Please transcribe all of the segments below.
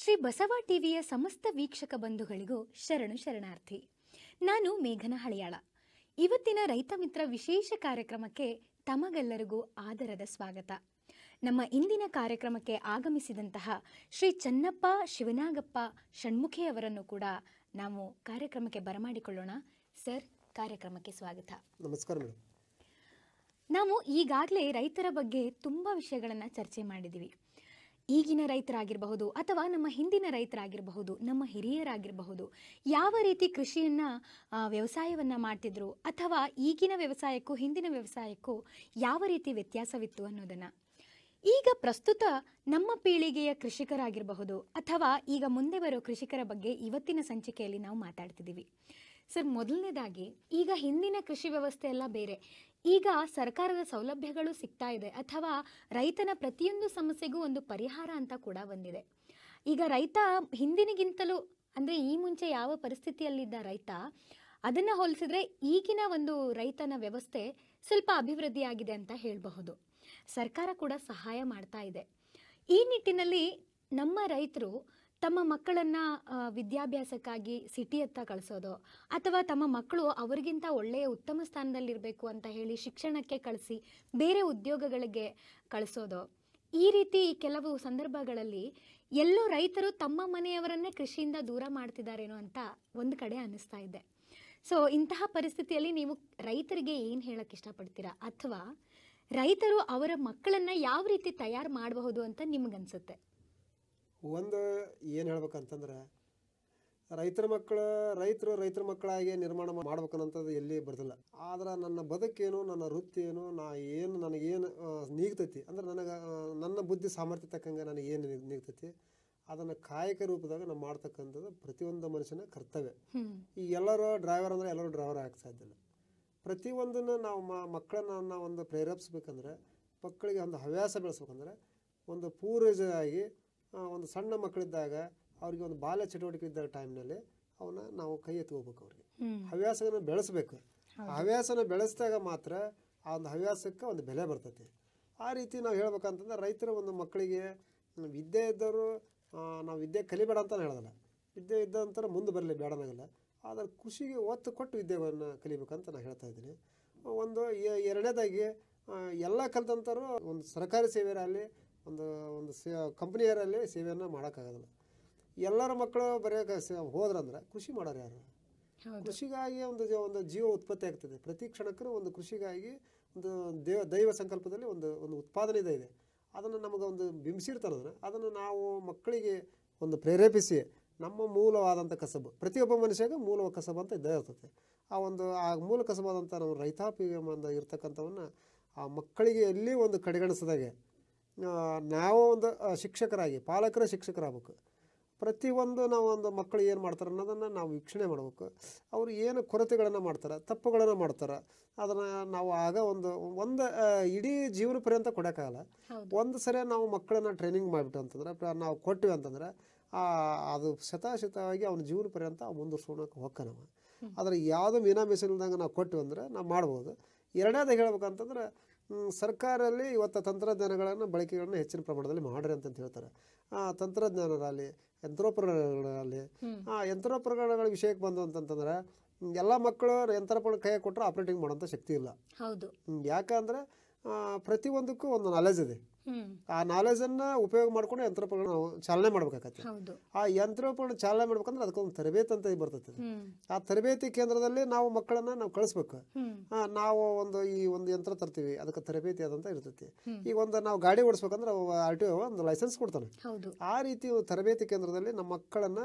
ಶ್ರೀ ಬಸವ ಟಿವಿಯ ಸಮಸ್ತ ವೀಕ್ಷಕ ಬಂಧುಗಳಿಗೂ ಶರಣು ಶರಣಾರ್ಥಿ ನಾನು ಮೇಘನ ಹಳಿಯಾಳ ಇವತ್ತಿನ ರೈತ ಮಿತ್ರ ವಿಶೇಷ ಕಾರ್ಯಕ್ರಮಕ್ಕೆ ತಮಗೆಲ್ಲರಿಗೂ ಆದರದ ಸ್ವಾಗತ ನಮ್ಮ ಇಂದಿನ ಕಾರ್ಯಕ್ರಮಕ್ಕೆ ಆಗಮಿಸಿದಂತಹ ಶ್ರೀ ಚನ್ನಪ್ಪ ಶಿವನಾಗಪ್ಪ ಅವರನ್ನು ಕೂಡ ನಾವು ಕಾರ್ಯಕ್ರಮಕ್ಕೆ ಬರಮಾಡಿಕೊಳ್ಳೋಣ ಸರ್ ಕಾರ್ಯಕ್ರಮಕ್ಕೆ ಸ್ವಾಗತ ನಮಸ್ಕಾರ ನಾವು ಈಗಾಗಲೇ ರೈತರ ಬಗ್ಗೆ ತುಂಬ ವಿಷಯಗಳನ್ನು ಚರ್ಚೆ ಮಾಡಿದ್ದೀವಿ ಈಗಿನ ರೈತರಾಗಿರಬಹುದು ಅಥವಾ ನಮ್ಮ ಹಿಂದಿನ ರೈತರಾಗಿರಬಹುದು ನಮ್ಮ ಹಿರಿಯರಾಗಿರಬಹುದು ಯಾವ ರೀತಿ ಕೃಷಿಯನ್ನು ವ್ಯವಸಾಯವನ್ನು ಮಾಡ್ತಿದ್ರು ಅಥವಾ ಈಗಿನ ವ್ಯವಸಾಯಕ್ಕೂ ಹಿಂದಿನ ವ್ಯವಸಾಯಕ್ಕೂ ಯಾವ ರೀತಿ ವ್ಯತ್ಯಾಸವಿತ್ತು ಅನ್ನೋದನ್ನು ಈಗ ಪ್ರಸ್ತುತ ನಮ್ಮ ಪೀಳಿಗೆಯ ಕೃಷಿಕರಾಗಿರಬಹುದು ಅಥವಾ ಈಗ ಮುಂದೆ ಬರೋ ಕೃಷಿಕರ ಬಗ್ಗೆ ಇವತ್ತಿನ ಸಂಚಿಕೆಯಲ್ಲಿ ನಾವು ಮಾತಾಡ್ತಿದ್ದೀವಿ ಸರ್ ಮೊದಲನೇದಾಗಿ ಈಗ ಹಿಂದಿನ ಕೃಷಿ ವ್ಯವಸ್ಥೆ ಎಲ್ಲ ಬೇರೆ ಈಗ ಸರ್ಕಾರದ ಸೌಲಭ್ಯಗಳು ಸಿಗ್ತಾ ಇದೆ ಅಥವಾ ರೈತನ ಪ್ರತಿಯೊಂದು ಸಮಸ್ಯೆಗೂ ಒಂದು ಪರಿಹಾರ ಅಂತ ಕೂಡ ಬಂದಿದೆ ಈಗ ರೈತ ಹಿಂದಿನಿಗಿಂತಲೂ ಅಂದರೆ ಈ ಮುಂಚೆ ಯಾವ ಪರಿಸ್ಥಿತಿಯಲ್ಲಿದ್ದ ರೈತ ಅದನ್ನು ಹೋಲಿಸಿದ್ರೆ ಈಗಿನ ಒಂದು ರೈತನ ವ್ಯವಸ್ಥೆ ಸ್ವಲ್ಪ ಅಭಿವೃದ್ಧಿಯಾಗಿದೆ ಅಂತ ಹೇಳಬಹುದು ಸರ್ಕಾರ ಕೂಡ ಸಹಾಯ ಮಾಡ್ತಾ ಇದೆ ಈ ನಿಟ್ಟಿನಲ್ಲಿ ನಮ್ಮ ರೈತರು ತಮ್ಮ ಮಕ್ಕಳನ್ನು ವಿದ್ಯಾಭ್ಯಾಸಕ್ಕಾಗಿ ಸಿಟಿಯತ್ತ ಕಳಿಸೋದು ಅಥವಾ ತಮ್ಮ ಮಕ್ಕಳು ಅವರಿಗಿಂತ ಒಳ್ಳೆಯ ಉತ್ತಮ ಸ್ಥಾನದಲ್ಲಿರಬೇಕು ಅಂತ ಹೇಳಿ ಶಿಕ್ಷಣಕ್ಕೆ ಕಳಿಸಿ ಬೇರೆ ಉದ್ಯೋಗಗಳಿಗೆ ಕಳಿಸೋದು ಈ ರೀತಿ ಕೆಲವು ಸಂದರ್ಭಗಳಲ್ಲಿ ಎಲ್ಲೋ ರೈತರು ತಮ್ಮ ಮನೆಯವರನ್ನೇ ಕೃಷಿಯಿಂದ ದೂರ ಮಾಡ್ತಿದ್ದಾರೇನೋ ಅಂತ ಒಂದು ಕಡೆ ಅನ್ನಿಸ್ತಾ ಇದೆ ಸೊ ಇಂತಹ ಪರಿಸ್ಥಿತಿಯಲ್ಲಿ ನೀವು ರೈತರಿಗೆ ಏನು ಹೇಳಕ್ಕೆ ಇಷ್ಟಪಡ್ತೀರಾ ಅಥವಾ ರೈತರು ಅವರ ಮಕ್ಕಳನ್ನು ಯಾವ ರೀತಿ ತಯಾರು ಮಾಡಬಹುದು ಅಂತ ನಿಮಗನ್ಸುತ್ತೆ ಒಂದು ಏನು ಹೇಳ್ಬೇಕಂತಂದ್ರೆ ರೈತರ ಮಕ್ಕಳು ರೈತರು ರೈತರ ಮಕ್ಕಳಾಗಿ ನಿರ್ಮಾಣ ಮಾಡ್ಬೇಕನ್ನೋಂಥದ್ದು ಎಲ್ಲಿ ಬರ್ದಿಲ್ಲ ಆದ್ರೆ ನನ್ನ ಬದುಕೇನು ನನ್ನ ವೃತ್ತಿ ಏನು ನಾ ಏನು ನನಗೇನು ನೀಗ್ತೈತಿ ಅಂದ್ರೆ ನನಗೆ ನನ್ನ ಬುದ್ಧಿ ಸಾಮರ್ಥ್ಯ ತಕ್ಕಂಗೆ ನನಗೆ ಏನು ನೀಗ್ತೈತಿ ಅದನ್ನು ಕಾಯಕ ರೂಪದಾಗ ನಾವು ಮಾಡ್ತಕ್ಕಂಥದ್ದು ಪ್ರತಿಯೊಂದು ಮನುಷ್ಯನ ಕರ್ತವ್ಯ ಈ ಎಲ್ಲರೂ ಡ್ರೈವರ್ ಅಂದರೆ ಎಲ್ಲರೂ ಡ್ರೈವರ್ ಆಗ್ತಾ ಇದ್ದಿಲ್ಲ ಪ್ರತಿಯೊಂದನ್ನು ನಾವು ಮಕ್ಕಳನ್ನ ಒಂದು ಪ್ರೇರೇಪಿಸ್ಬೇಕಂದ್ರೆ ಮಕ್ಕಳಿಗೆ ಒಂದು ಹವ್ಯಾಸ ಬೆಳೆಸ್ಬೇಕಂದ್ರೆ ಒಂದು ಪೂರ್ವಜರಾಗಿ ಒಂದು ಸಣ್ಣ ಮಕ್ಕಳಿದ್ದಾಗ ಅವ್ರಿಗೆ ಒಂದು ಬಾಲ್ಯ ಚಟುವಟಿಕೆ ಇದ್ದಾಗ ಟೈಮ್ನಲ್ಲಿ ಅವನ್ನ ನಾವು ಕೈ ಎತ್ಕೋಬೇಕು ಅವ್ರಿಗೆ ಹವ್ಯಾಸನ ಬೆಳೆಸ್ಬೇಕು ಹವ್ಯಾಸನ ಬೆಳೆಸಿದಾಗ ಮಾತ್ರ ಆ ಒಂದು ಹವ್ಯಾಸಕ್ಕೆ ಒಂದು ಬೆಲೆ ಬರ್ತೈತಿ ಆ ರೀತಿ ನಾವು ಹೇಳ್ಬೇಕಂತಂದ್ರೆ ರೈತರು ಒಂದು ಮಕ್ಕಳಿಗೆ ವಿದ್ಯೆ ಇದ್ದವರು ನಾವು ವಿದ್ಯೆ ಕಲಿಬೇಡ ಅಂತಲೇ ಹೇಳೋದಲ್ಲ ವಿದ್ಯೆ ಇದ್ದಂತರ ಮುಂದೆ ಬರಲಿ ಬೇಡನಾಗಲ್ಲ ಆದರೆ ಕೃಷಿಗೆ ಒತ್ತು ಕೊಟ್ಟು ವಿದ್ಯೆಗಳನ್ನು ಕಲಿಬೇಕಂತ ನಾನು ಹೇಳ್ತಾ ಇದ್ದೀನಿ ಒಂದು ಎರಡನೇದಾಗಿ ಎಲ್ಲ ಕಲಿತಂಥವ್ರು ಒಂದು ಸರ್ಕಾರಿ ಸೇವೆಯಲ್ಲಿ ಒಂದು ಒಂದು ಸೇ ಕಂಪ್ನಿಯರಲ್ಲಿ ಸೇವೆಯನ್ನು ಮಾಡೋಕ್ಕಾಗಲ್ಲ ಎಲ್ಲರ ಮಕ್ಕಳು ಬರೆಯೋಕೆ ಹೋದ್ರಂದ್ರೆ ಕೃಷಿ ಮಾಡೋರು ಯಾರು ಕೃಷಿಗಾಗಿ ಒಂದು ಒಂದು ಜೀವ ಉತ್ಪತ್ತಿ ಆಗ್ತದೆ ಪ್ರತಿ ಕ್ಷಣಕ್ಕೂ ಒಂದು ಕೃಷಿಗಾಗಿ ಒಂದು ದೇವ ದೈವ ಸಂಕಲ್ಪದಲ್ಲಿ ಒಂದು ಒಂದು ಉತ್ಪಾದನೆ ಇದೆ ಅದನ್ನು ನಮಗೆ ಒಂದು ಅಂದ್ರೆ ಅದನ್ನು ನಾವು ಮಕ್ಕಳಿಗೆ ಒಂದು ಪ್ರೇರೇಪಿಸಿ ನಮ್ಮ ಮೂಲವಾದಂಥ ಕಸಬು ಪ್ರತಿಯೊಬ್ಬ ಮನುಷ್ಯಗೆ ಮೂಲ ಕಸಬು ಅಂತ ಇದ್ದೇ ಇರ್ತದೆ ಆ ಒಂದು ಆ ಮೂಲ ಕಸಬಾದಂಥ ನಾವು ರೈತಾಪಿ ಇರ್ತಕ್ಕಂಥವನ್ನ ಆ ಮಕ್ಕಳಿಗೆ ಎಲ್ಲಿ ಒಂದು ಕಡೆಗಣಿಸಿದಾಗೆ ನಾವು ಒಂದು ಶಿಕ್ಷಕರಾಗಿ ಪಾಲಕರ ಶಿಕ್ಷಕರಾಗಬೇಕು ಪ್ರತಿಯೊಂದು ನಾವು ಒಂದು ಮಕ್ಕಳು ಏನು ಮಾಡ್ತಾರೆ ಅನ್ನೋದನ್ನು ನಾವು ವೀಕ್ಷಣೆ ಮಾಡಬೇಕು ಅವರು ಏನು ಕೊರತೆಗಳನ್ನು ಮಾಡ್ತಾರೆ ತಪ್ಪುಗಳನ್ನು ಮಾಡ್ತಾರೆ ಅದನ್ನು ನಾವು ಆಗ ಒಂದು ಒಂದು ಇಡೀ ಜೀವನ ಪರ್ಯಂತ ಕೊಡೋಕ್ಕಾಗಲ್ಲ ಒಂದು ಸರಿ ನಾವು ಮಕ್ಕಳನ್ನ ಟ್ರೈನಿಂಗ್ ಮಾಡಿಬಿಟ್ಟು ಅಂತಂದ್ರೆ ನಾವು ಕೊಟ್ಟಿವಿ ಅಂತಂದ್ರೆ ಅದು ಶತಾಶತವಾಗಿ ಅವನ ಜೀವನ ಪರ್ಯಂತ ಮುಂದುವರ್ಸ್ಕೊಳಕ್ಕೆ ಹೋಗ್ಕ ನಾವು ಆದರೆ ಯಾವುದೋ ಮೀನಾ ಮೀಸಲಿಲ್ದಂಗೆ ನಾವು ಕೊಟ್ಟಿವಿ ಅಂದರೆ ನಾವು ಮಾಡ್ಬೋದು ಎರಡನೇದು ಹೇಳ್ಬೇಕಂತಂದ್ರೆ ಸರ್ಕಾರದಲ್ಲಿ ಇವತ್ತು ತಂತ್ರಜ್ಞಾನಗಳನ್ನು ಬಳಕೆಗಳನ್ನು ಹೆಚ್ಚಿನ ಪ್ರಮಾಣದಲ್ಲಿ ಮಾಡ್ರಿ ಅಂತ ಹೇಳ್ತಾರೆ ಆ ತಂತ್ರಜ್ಞಾನರಲ್ಲಿ ಯಂತ್ರೋಪಕರಣಗಳಲ್ಲಿ ಆ ಯಂತ್ರೋಪಕರಣಗಳ ವಿಷಯಕ್ಕೆ ಬಂದು ಅಂತಂತಂದ್ರೆ ಎಲ್ಲ ಮಕ್ಕಳು ಯಂತ್ರಪಣ ಕೈ ಕೊಟ್ಟರೆ ಆಪ್ರೇಟಿಂಗ್ ಮಾಡೋಂಥ ಶಕ್ತಿ ಇಲ್ಲ ಹೌದು ಯಾಕಂದರೆ ಪ್ರತಿಯೊಂದಕ್ಕೂ ಒಂದು ನಾಲೆಜ್ ಇದೆ ಆ ನಾಲೆಜ್ ಅನ್ನ ಉಪಯೋಗ ಮಾಡ್ಕೊಂಡು ಯಂತ್ರೋಪಕರಣ ಚಾಲನೆ ಮಾಡ್ಬೇಕಾಗತ್ತೆ ಆ ಯಂತ್ರೋಪಕರಣ ಚಾಲನೆ ಮಾಡ್ಬೇಕಂದ್ರೆ ಅದಕ್ಕೊಂದು ತರಬೇತಿ ಅಂತ ಬರ್ತದೆ ಆ ತರಬೇತಿ ಕೇಂದ್ರದಲ್ಲಿ ನಾವು ಮಕ್ಕಳನ್ನ ನಾವು ಕಳಿಸ್ಬೇಕು ನಾವು ಒಂದು ಈ ಒಂದು ಯಂತ್ರ ತರ್ತೀವಿ ಅದಕ್ಕೆ ತರಬೇತಿ ಆದಂತ ಇರ್ತೈತಿ ಈಗ ಒಂದು ನಾವು ಗಾಡಿ ಓಡಿಸ್ಬೇಕಂದ್ರೆ ಆರ್ ಟಿ ಒಂದು ಲೈಸೆನ್ಸ್ ಕೊಡ್ತಾನೆ ಆ ರೀತಿ ತರಬೇತಿ ಕೇಂದ್ರದಲ್ಲಿ ನಮ್ಮ ಮಕ್ಕಳನ್ನ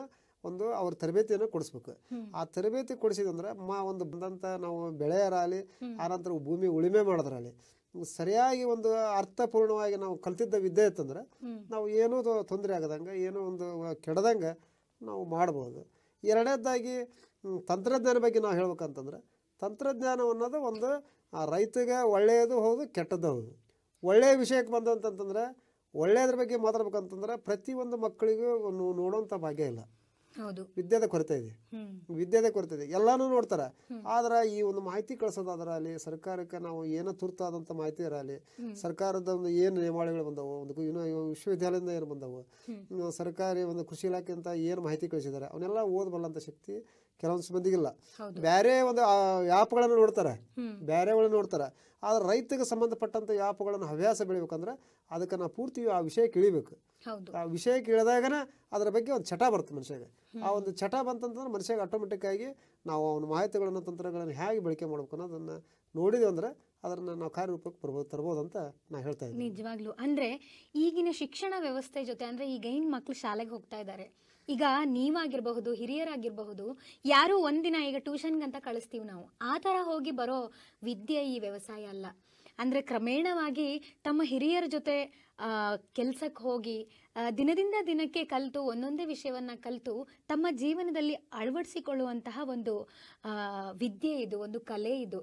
ಒಂದು ಅವ್ರ ತರಬೇತಿಯನ್ನು ಕೊಡಿಸ್ಬೇಕು ಆ ತರಬೇತಿ ಕೊಡಿಸಿದಂದ್ರೆ ಮಾ ಒಂದು ಬಂದಂತ ನಾವು ಬೆಳೆಯರಾಗಲಿ ಆ ನಂತರ ಭೂಮಿ ಉಳಿಮೆ ಮಾಡೋದ್ರಾಗಲಿ ಸರಿಯಾಗಿ ಒಂದು ಅರ್ಥಪೂರ್ಣವಾಗಿ ನಾವು ಕಲ್ತಿದ್ದ ವಿದ್ಯೆ ಇತ್ತಂದ್ರೆ ನಾವು ಏನೂ ತೊಂದರೆ ಆಗದಂಗೆ ಏನೋ ಒಂದು ಕೆಡದಂಗೆ ನಾವು ಮಾಡ್ಬೋದು ಎರಡನೇದಾಗಿ ತಂತ್ರಜ್ಞಾನ ಬಗ್ಗೆ ನಾವು ಹೇಳ್ಬೇಕಂತಂದ್ರೆ ತಂತ್ರಜ್ಞಾನ ಅನ್ನೋದು ಒಂದು ರೈತಗೆ ಒಳ್ಳೆಯದು ಹೌದು ಕೆಟ್ಟದ್ದು ಹೌದು ಒಳ್ಳೆಯ ವಿಷಯಕ್ಕೆ ಬಂದು ಒಳ್ಳೆಯದ್ರ ಬಗ್ಗೆ ಮಾತಾಡ್ಬೇಕಂತಂದ್ರೆ ಪ್ರತಿಯೊಂದು ಮಕ್ಕಳಿಗೂ ನೋಡೋವಂಥ ಭಾಗ್ಯ ಇಲ್ಲ ವಿದ್ಯೆದ ಕೊರತೆ ಇದೆ ವಿದ್ಯೆದ ಕೊರತೆ ಇದೆ ಎಲ್ಲಾನು ನೋಡ್ತಾರ ಆದ್ರೆ ಈ ಒಂದು ಮಾಹಿತಿ ಅಲ್ಲಿ ಸರ್ಕಾರಕ್ಕೆ ನಾವು ಏನ ತುರ್ತಾದಂತ ಮಾಹಿತಿ ಇರಲಿ ಸರ್ಕಾರದ ಒಂದು ಏನು ನಿಯಮಾವಳಿಗಳು ಬಂದವು ಒಂದು ವಿಶ್ವವಿದ್ಯಾಲಯದಿಂದ ಏನು ಬಂದವು ಸರ್ಕಾರಿ ಒಂದು ಕೃಷಿ ಇಲಾಖೆ ಅಂತ ಏನು ಮಾಹಿತಿ ಕಳಿಸಿದ್ದಾರೆ ಅವನ್ನೆಲ್ಲ ಓದ್ಬಲ್ಲಂತ ಶಕ್ತಿ ಕೆಲವೊಂದು ಮಂದಿಗಿಲ್ಲ ಬೇರೆ ಒಂದು ಆ್ಯಪ್ಗಳನ್ನು ನೋಡ್ತಾರೆ ಬೇರೆಗಳನ್ನ ನೋಡ್ತಾರೆ ಆದ್ರೆ ರೈತಗೆ ಸಂಬಂಧಪಟ್ಟಂತ ಆ್ಯಪ್ಗಳನ್ನು ಹವ್ಯಾಸ ಬೆಳಿಬೇಕಂದ್ರೆ ಅದಕ್ಕೆ ನಾವು ಪೂರ್ತಿ ಆ ವಿಷಯ ಕೇಳಿಬೇಕು ಆ ವಿಷಯ ಕೇಳಿದಾಗ ಅದರ ಬಗ್ಗೆ ಒಂದು ಚಟ ಬರುತ್ತೆ ಮನುಷ್ಯಗೆ ಆ ಒಂದು ಚಟ ಬಂತಂತಂದ್ರೆ ಮನುಷ್ಯಗೆ ಆಟೋಮೆಟಿಕ್ ಆಗಿ ನಾವು ಅವನ ಮಾಹಿತಿಗಳನ್ನು ತಂತ್ರಗಳನ್ನು ಹೇಗೆ ಬಳಕೆ ಮಾಡ್ಬೇಕು ಅನ್ನೋದನ್ನ ನೋಡಿದ್ವಿ ಅಂದ್ರೆ ಅದನ್ನ ನಾವು ಕಾರ್ಯರೂಪಕ್ಕೆ ಬರ್ಬೋದು ತರ್ಬೋದು ಅಂತ ನಾ ಹೇಳ್ತಾ ಇದ್ದೀನಿ ನಿಜವಾಗ್ಲೂ ಅಂದ್ರೆ ಈಗಿನ ಶಿಕ್ಷಣ ವ್ಯವಸ್ಥೆ ಜೊತೆ ಅಂದ್ರೆ ಈಗ ಏನು ಮಕ್ಕಳು ಶಾಲೆಗೆ ಹೋಗ್ತಾ ಇದ್ದಾರೆ ಈಗ ನೀವಾಗಿರಬಹುದು ಹಿರಿಯರಾಗಿರಬಹುದು ಯಾರು ಒಂದಿನ ಈಗ ಟ್ಯೂಷನ್ಗಂತ ಕಳಿಸ್ತೀವಿ ನಾವು ಆ ಥರ ಹೋಗಿ ಬರೋ ವಿದ್ಯೆ ಈ ವ್ಯವಸಾಯ ಅಲ್ಲ ಅಂದರೆ ಕ್ರಮೇಣವಾಗಿ ತಮ್ಮ ಹಿರಿಯರ ಜೊತೆ ಕೆಲಸಕ್ಕೆ ಹೋಗಿ ದಿನದಿಂದ ದಿನಕ್ಕೆ ಕಲಿತು ಒಂದೊಂದೇ ವಿಷಯವನ್ನು ಕಲಿತು ತಮ್ಮ ಜೀವನದಲ್ಲಿ ಅಳವಡಿಸಿಕೊಳ್ಳುವಂತಹ ಒಂದು ವಿದ್ಯೆ ಇದು ಒಂದು ಕಲೆ ಇದು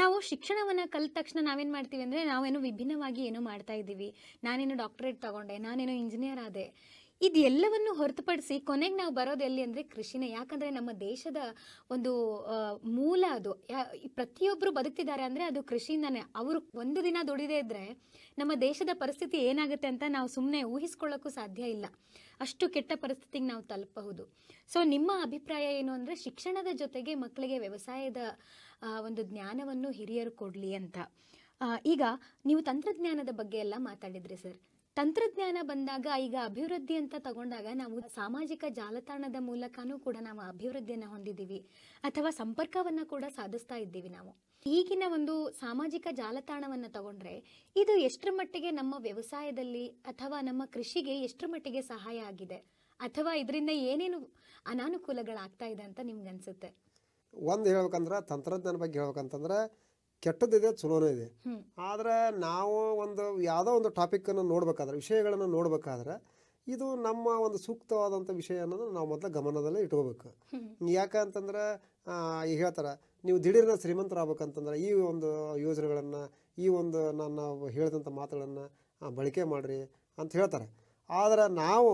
ನಾವು ಶಿಕ್ಷಣವನ್ನು ಕಲಿತ ತಕ್ಷಣ ನಾವೇನು ಮಾಡ್ತೀವಿ ಅಂದರೆ ನಾವೇನು ವಿಭಿನ್ನವಾಗಿ ಏನೋ ಮಾಡ್ತಾ ಇದ್ದೀವಿ ನಾನೇನು ಡಾಕ್ಟ್ರೇಟ್ ತಗೊಂಡೆ ನಾನೇನು ಇಂಜಿನಿಯರ್ ಆದೆ ಎಲ್ಲವನ್ನು ಹೊರತುಪಡಿಸಿ ಕೊನೆಗೆ ನಾವು ಬರೋದು ಎಲ್ಲಿ ಅಂದರೆ ಕೃಷಿನೇ ಯಾಕಂದರೆ ನಮ್ಮ ದೇಶದ ಒಂದು ಮೂಲ ಅದು ಪ್ರತಿಯೊಬ್ಬರು ಬದುಕ್ತಿದ್ದಾರೆ ಅಂದರೆ ಅದು ಕೃಷಿಯಿಂದಾನೆ ಅವರು ಒಂದು ದಿನ ದುಡಿದೇ ಇದ್ದರೆ ನಮ್ಮ ದೇಶದ ಪರಿಸ್ಥಿತಿ ಏನಾಗುತ್ತೆ ಅಂತ ನಾವು ಸುಮ್ಮನೆ ಊಹಿಸ್ಕೊಳ್ಳೋಕ್ಕೂ ಸಾಧ್ಯ ಇಲ್ಲ ಅಷ್ಟು ಕೆಟ್ಟ ಪರಿಸ್ಥಿತಿಗೆ ನಾವು ತಲುಪಬಹುದು ಸೊ ನಿಮ್ಮ ಅಭಿಪ್ರಾಯ ಏನು ಅಂದರೆ ಶಿಕ್ಷಣದ ಜೊತೆಗೆ ಮಕ್ಕಳಿಗೆ ವ್ಯವಸಾಯದ ಒಂದು ಜ್ಞಾನವನ್ನು ಹಿರಿಯರು ಕೊಡಲಿ ಅಂತ ಈಗ ನೀವು ತಂತ್ರಜ್ಞಾನದ ಬಗ್ಗೆ ಎಲ್ಲ ಮಾತಾಡಿದ್ರಿ ಸರ್ ತಂತ್ರಜ್ಞಾನ ಬಂದಾಗ ಈಗ ಅಭಿವೃದ್ಧಿ ಅಂತ ತಗೊಂಡಾಗ ನಾವು ಸಾಮಾಜಿಕ ಜಾಲತಾಣದ ಮೂಲಕನೂ ಕೂಡ ನಾವು ಅಭಿವೃದ್ಧಿಯನ್ನು ಹೊಂದಿದ್ದೀವಿ ಅಥವಾ ಸಂಪರ್ಕವನ್ನ ಕೂಡ ಸಾಧಿಸ್ತಾ ಇದ್ದೀವಿ ನಾವು ಈಗಿನ ಒಂದು ಸಾಮಾಜಿಕ ಜಾಲತಾಣವನ್ನು ತಗೊಂಡ್ರೆ ಇದು ಎಷ್ಟರ ಮಟ್ಟಿಗೆ ನಮ್ಮ ವ್ಯವಸಾಯದಲ್ಲಿ ಅಥವಾ ನಮ್ಮ ಕೃಷಿಗೆ ಎಷ್ಟರ ಮಟ್ಟಿಗೆ ಸಹಾಯ ಆಗಿದೆ ಅಥವಾ ಇದರಿಂದ ಏನೇನು ಅನಾನುಕೂಲಗಳಾಗ್ತಾ ಇದೆ ಅಂತ ನಿಮ್ಗೆ ಅನ್ಸುತ್ತೆ ಒಂದು ಹೇಳ್ಬೇಕಂದ್ರೆ ತಂತ್ರಜ್ಞಾನ ಬಗ್ಗೆ ಹೇಳ್ಬೇಕಂತಂದ್ರೆ ಕೆಟ್ಟದಿದೆ ಚಲೋನೇ ಇದೆ ಆದರೆ ನಾವು ಒಂದು ಯಾವುದೋ ಒಂದು ಟಾಪಿಕನ್ನು ನೋಡಬೇಕಾದ್ರೆ ವಿಷಯಗಳನ್ನು ನೋಡಬೇಕಾದ್ರೆ ಇದು ನಮ್ಮ ಒಂದು ಸೂಕ್ತವಾದಂಥ ವಿಷಯ ಅನ್ನೋದು ನಾವು ಮೊದಲು ಗಮನದಲ್ಲೇ ಇಟ್ಕೋಬೇಕು ಯಾಕಂತಂದ್ರೆ ಈಗ ಹೇಳ್ತಾರೆ ನೀವು ದಿಢೀರ್ನ ಶ್ರೀಮಂತರಾಗಬೇಕಂತಂದ್ರೆ ಈ ಒಂದು ಯೋಜನೆಗಳನ್ನು ಈ ಒಂದು ನಾನು ಹೇಳಿದಂಥ ಮಾತುಗಳನ್ನು ಬಳಕೆ ಮಾಡಿರಿ ಅಂತ ಹೇಳ್ತಾರೆ ಆದರೆ ನಾವು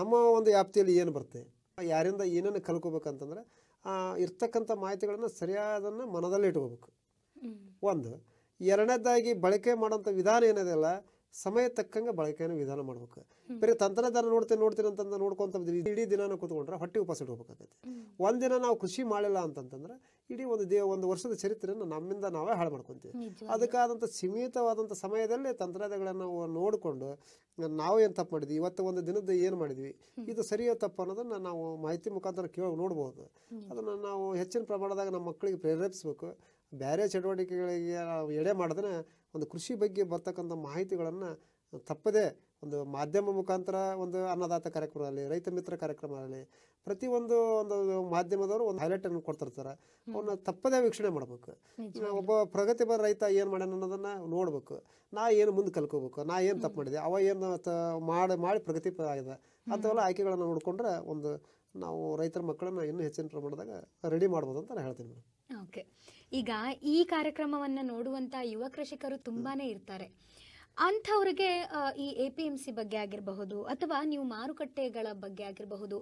ನಮ್ಮ ಒಂದು ವ್ಯಾಪ್ತಿಯಲ್ಲಿ ಏನು ಬರುತ್ತೆ ಯಾರಿಂದ ಏನನ್ನು ಕಲ್ಕೋಬೇಕಂತಂದ್ರೆ ಇರ್ತಕ್ಕಂಥ ಮಾಹಿತಿಗಳನ್ನು ಸರಿಯಾದನ್ನು ಮನದಲ್ಲಿ ಇಟ್ಕೋಬೇಕು ಒಂದು ಎರಡನೇದಾಗಿ ಬಳಕೆ ಮಾಡೋಂಥ ವಿಧಾನ ಏನದಲ್ಲ ಸಮಯ ತಕ್ಕಂಗೆ ಬಳಕೆಯನ್ನು ವಿಧಾನ ಮಾಡ್ಬೇಕು ಬೇರೆ ತಂತ್ರಜ್ಞಾನ ನೋಡ್ತೀನಿ ನೋಡ್ತೀನಿ ಅಂತಂದ್ರೆ ನೋಡ್ಕೊಂತ ಇಡೀ ದಿನಾನ ಕೂತ್ಕೊಂಡ್ರೆ ಹೊಟ್ಟೆ ಉಪವಾಸ ಇಡ್ಬೇಕಾಗತ್ತೆ ಒಂದಿನ ನಾವು ಕೃಷಿ ಮಾಡಿಲ್ಲ ಅಂತಂತಂದ್ರೆ ಇಡೀ ಒಂದು ದೇ ಒಂದು ವರ್ಷದ ಚರಿತ್ರೆಯನ್ನು ನಮ್ಮಿಂದ ನಾವೇ ಹಾಳು ಮಾಡ್ಕೊತೀವಿ ಅದಕ್ಕಾದಂಥ ಸೀಮಿತವಾದಂಥ ಸಮಯದಲ್ಲಿ ತಂತ್ರಜ್ಞಾನಗಳನ್ನು ನೋಡಿಕೊಂಡು ನಾವು ಏನು ತಪ್ಪು ಮಾಡಿದ್ವಿ ಇವತ್ತು ಒಂದು ದಿನದ ಏನು ಮಾಡಿದ್ವಿ ಇದು ಸರಿಯೋ ತಪ್ಪು ಅನ್ನೋದನ್ನು ನಾವು ಮಾಹಿತಿ ಮುಖಾಂತರ ಕೇಳಿ ನೋಡ್ಬೋದು ಅದನ್ನು ನಾವು ಹೆಚ್ಚಿನ ಪ್ರಮಾಣದಾಗ ನಮ್ಮ ಮಕ್ಕಳಿಗೆ ಪ್ರೇರೇಪಿಸ್ಬೇಕು ಬೇರೆ ಚಟುವಟಿಕೆಗಳಿಗೆ ನಾವು ಎಡೆ ಮಾಡಿದ್ರೆ ಒಂದು ಕೃಷಿ ಬಗ್ಗೆ ಬರ್ತಕ್ಕಂಥ ಮಾಹಿತಿಗಳನ್ನು ತಪ್ಪದೇ ಒಂದು ಮಾಧ್ಯಮ ಮುಖಾಂತರ ಒಂದು ಅನ್ನದಾತ ಕಾರ್ಯಕ್ರಮದಲ್ಲಿ ರೈತ ಮಿತ್ರ ಕಾರ್ಯಕ್ರಮದಲ್ಲಿ ಪ್ರತಿಯೊಂದು ಒಂದು ಮಾಧ್ಯಮದವರು ಒಂದು ಹೈಲೈಟನ್ನು ಕೊಡ್ತಿರ್ತಾರೆ ಅವನ್ನ ತಪ್ಪದೇ ವೀಕ್ಷಣೆ ಮಾಡಬೇಕು ಒಬ್ಬ ಪ್ರಗತಿಪರ ರೈತ ಏನು ಮಾಡ್ಯಾನ ಅನ್ನೋದನ್ನು ನೋಡ್ಬೇಕು ನಾ ಏನು ಮುಂದೆ ಕಲ್ಕೋಬೇಕು ನಾ ಏನು ತಪ್ಪು ಮಾಡಿದೆ ಅವ ಏನು ಮಾಡಿ ಮಾಡಿ ಪ್ರಗತಿಪರ ಆಗಿದೆ ಅಂಥವೆಲ್ಲ ಆಯ್ಕೆಗಳನ್ನು ನೋಡಿಕೊಂಡ್ರೆ ಒಂದು ನಾವು ರೈತರ ಮಕ್ಕಳನ್ನು ಇನ್ನೂ ಹೆಚ್ಚಿನ ಪ್ರಮಾಣದಾಗ ರೆಡಿ ಮಾಡ್ಬೋದು ಅಂತ ನಾನು ಹೇಳ್ತೀನಿ ಓಕೆ ಈಗ ಈ ಕಾರ್ಯಕ್ರಮವನ್ನು ನೋಡುವಂಥ ಯುವ ಕೃಷಿಕರು ತುಂಬಾನೇ ಇರ್ತಾರೆ ಅಂಥವ್ರಿಗೆ ಈ ಎ ಪಿ ಎಂ ಸಿ ಬಗ್ಗೆ ಆಗಿರಬಹುದು ಅಥವಾ ನೀವು ಮಾರುಕಟ್ಟೆಗಳ ಬಗ್ಗೆ ಆಗಿರಬಹುದು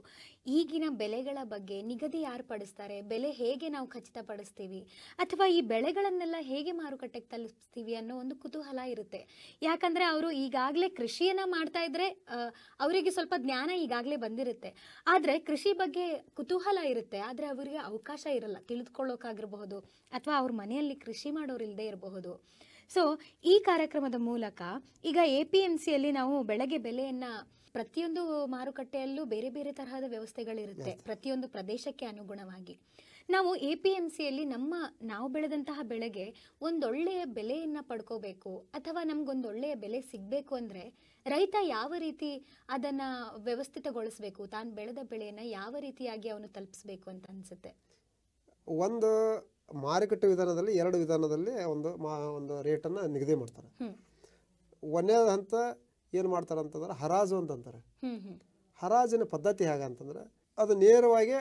ಈಗಿನ ಬೆಲೆಗಳ ಬಗ್ಗೆ ನಿಗದಿ ಯಾರು ಪಡಿಸ್ತಾರೆ ಬೆಲೆ ಹೇಗೆ ನಾವು ಖಚಿತಪಡಿಸ್ತೀವಿ ಅಥವಾ ಈ ಬೆಳೆಗಳನ್ನೆಲ್ಲ ಹೇಗೆ ಮಾರುಕಟ್ಟೆಗೆ ತಲುಪಿಸ್ತೀವಿ ಅನ್ನೋ ಒಂದು ಕುತೂಹಲ ಇರುತ್ತೆ ಯಾಕಂದರೆ ಅವರು ಈಗಾಗಲೇ ಕೃಷಿಯನ್ನು ಮಾಡ್ತಾ ಇದ್ರೆ ಅವರಿಗೆ ಸ್ವಲ್ಪ ಜ್ಞಾನ ಈಗಾಗಲೇ ಬಂದಿರುತ್ತೆ ಆದರೆ ಕೃಷಿ ಬಗ್ಗೆ ಕುತೂಹಲ ಇರುತ್ತೆ ಆದರೆ ಅವರಿಗೆ ಅವಕಾಶ ಇರಲ್ಲ ತಿಳಿದುಕೊಳ್ಳೋಕ್ಕಾಗಿರಬಹುದು ಅಥವಾ ಅವ್ರ ಮನೆಯಲ್ಲಿ ಕೃಷಿ ಇಲ್ಲದೆ ಇರಬಹುದು ಸೊ ಈ ಕಾರ್ಯಕ್ರಮದ ಮೂಲಕ ಈಗ ಎ ಪಿ ಎಂ ಸಿಯಲ್ಲಿ ನಾವು ಬೆಳೆಗೆ ಬೆಲೆಯನ್ನು ಪ್ರತಿಯೊಂದು ಮಾರುಕಟ್ಟೆಯಲ್ಲೂ ಬೇರೆ ಬೇರೆ ತರಹದ ವ್ಯವಸ್ಥೆಗಳಿರುತ್ತೆ ಪ್ರತಿಯೊಂದು ಪ್ರದೇಶಕ್ಕೆ ಅನುಗುಣವಾಗಿ ನಾವು ಎ ಪಿ ಎಂ ಸಿಯಲ್ಲಿ ನಮ್ಮ ನಾವು ಬೆಳೆದಂತಹ ಬೆಳೆಗೆ ಒಂದೊಳ್ಳೆಯ ಬೆಲೆಯನ್ನು ಪಡ್ಕೋಬೇಕು ಅಥವಾ ಒಳ್ಳೆಯ ಬೆಲೆ ಸಿಗಬೇಕು ಅಂದರೆ ರೈತ ಯಾವ ರೀತಿ ಅದನ್ನು ವ್ಯವಸ್ಥಿತಗೊಳಿಸಬೇಕು ತಾನು ಬೆಳೆದ ಬೆಳೆಯನ್ನು ಯಾವ ರೀತಿಯಾಗಿ ಅವನು ತಲುಪಿಸ್ಬೇಕು ಅಂತ ಅನಿಸುತ್ತೆ ಒಂದು ಮಾರುಕಟ್ಟೆ ವಿಧಾನದಲ್ಲಿ ಎರಡು ವಿಧಾನದಲ್ಲಿ ಒಂದು ಮಾ ಒಂದು ರೇಟನ್ನು ನಿಗದಿ ಮಾಡ್ತಾರೆ ಒಂದೇ ಹಂತ ಏನು ಮಾಡ್ತಾರೆ ಅಂತಂದ್ರೆ ಹರಾಜು ಅಂತಂತಾರೆ ಹರಾಜಿನ ಪದ್ಧತಿ ಹೇಗಂತಂದ್ರೆ ಅದು ನೇರವಾಗಿ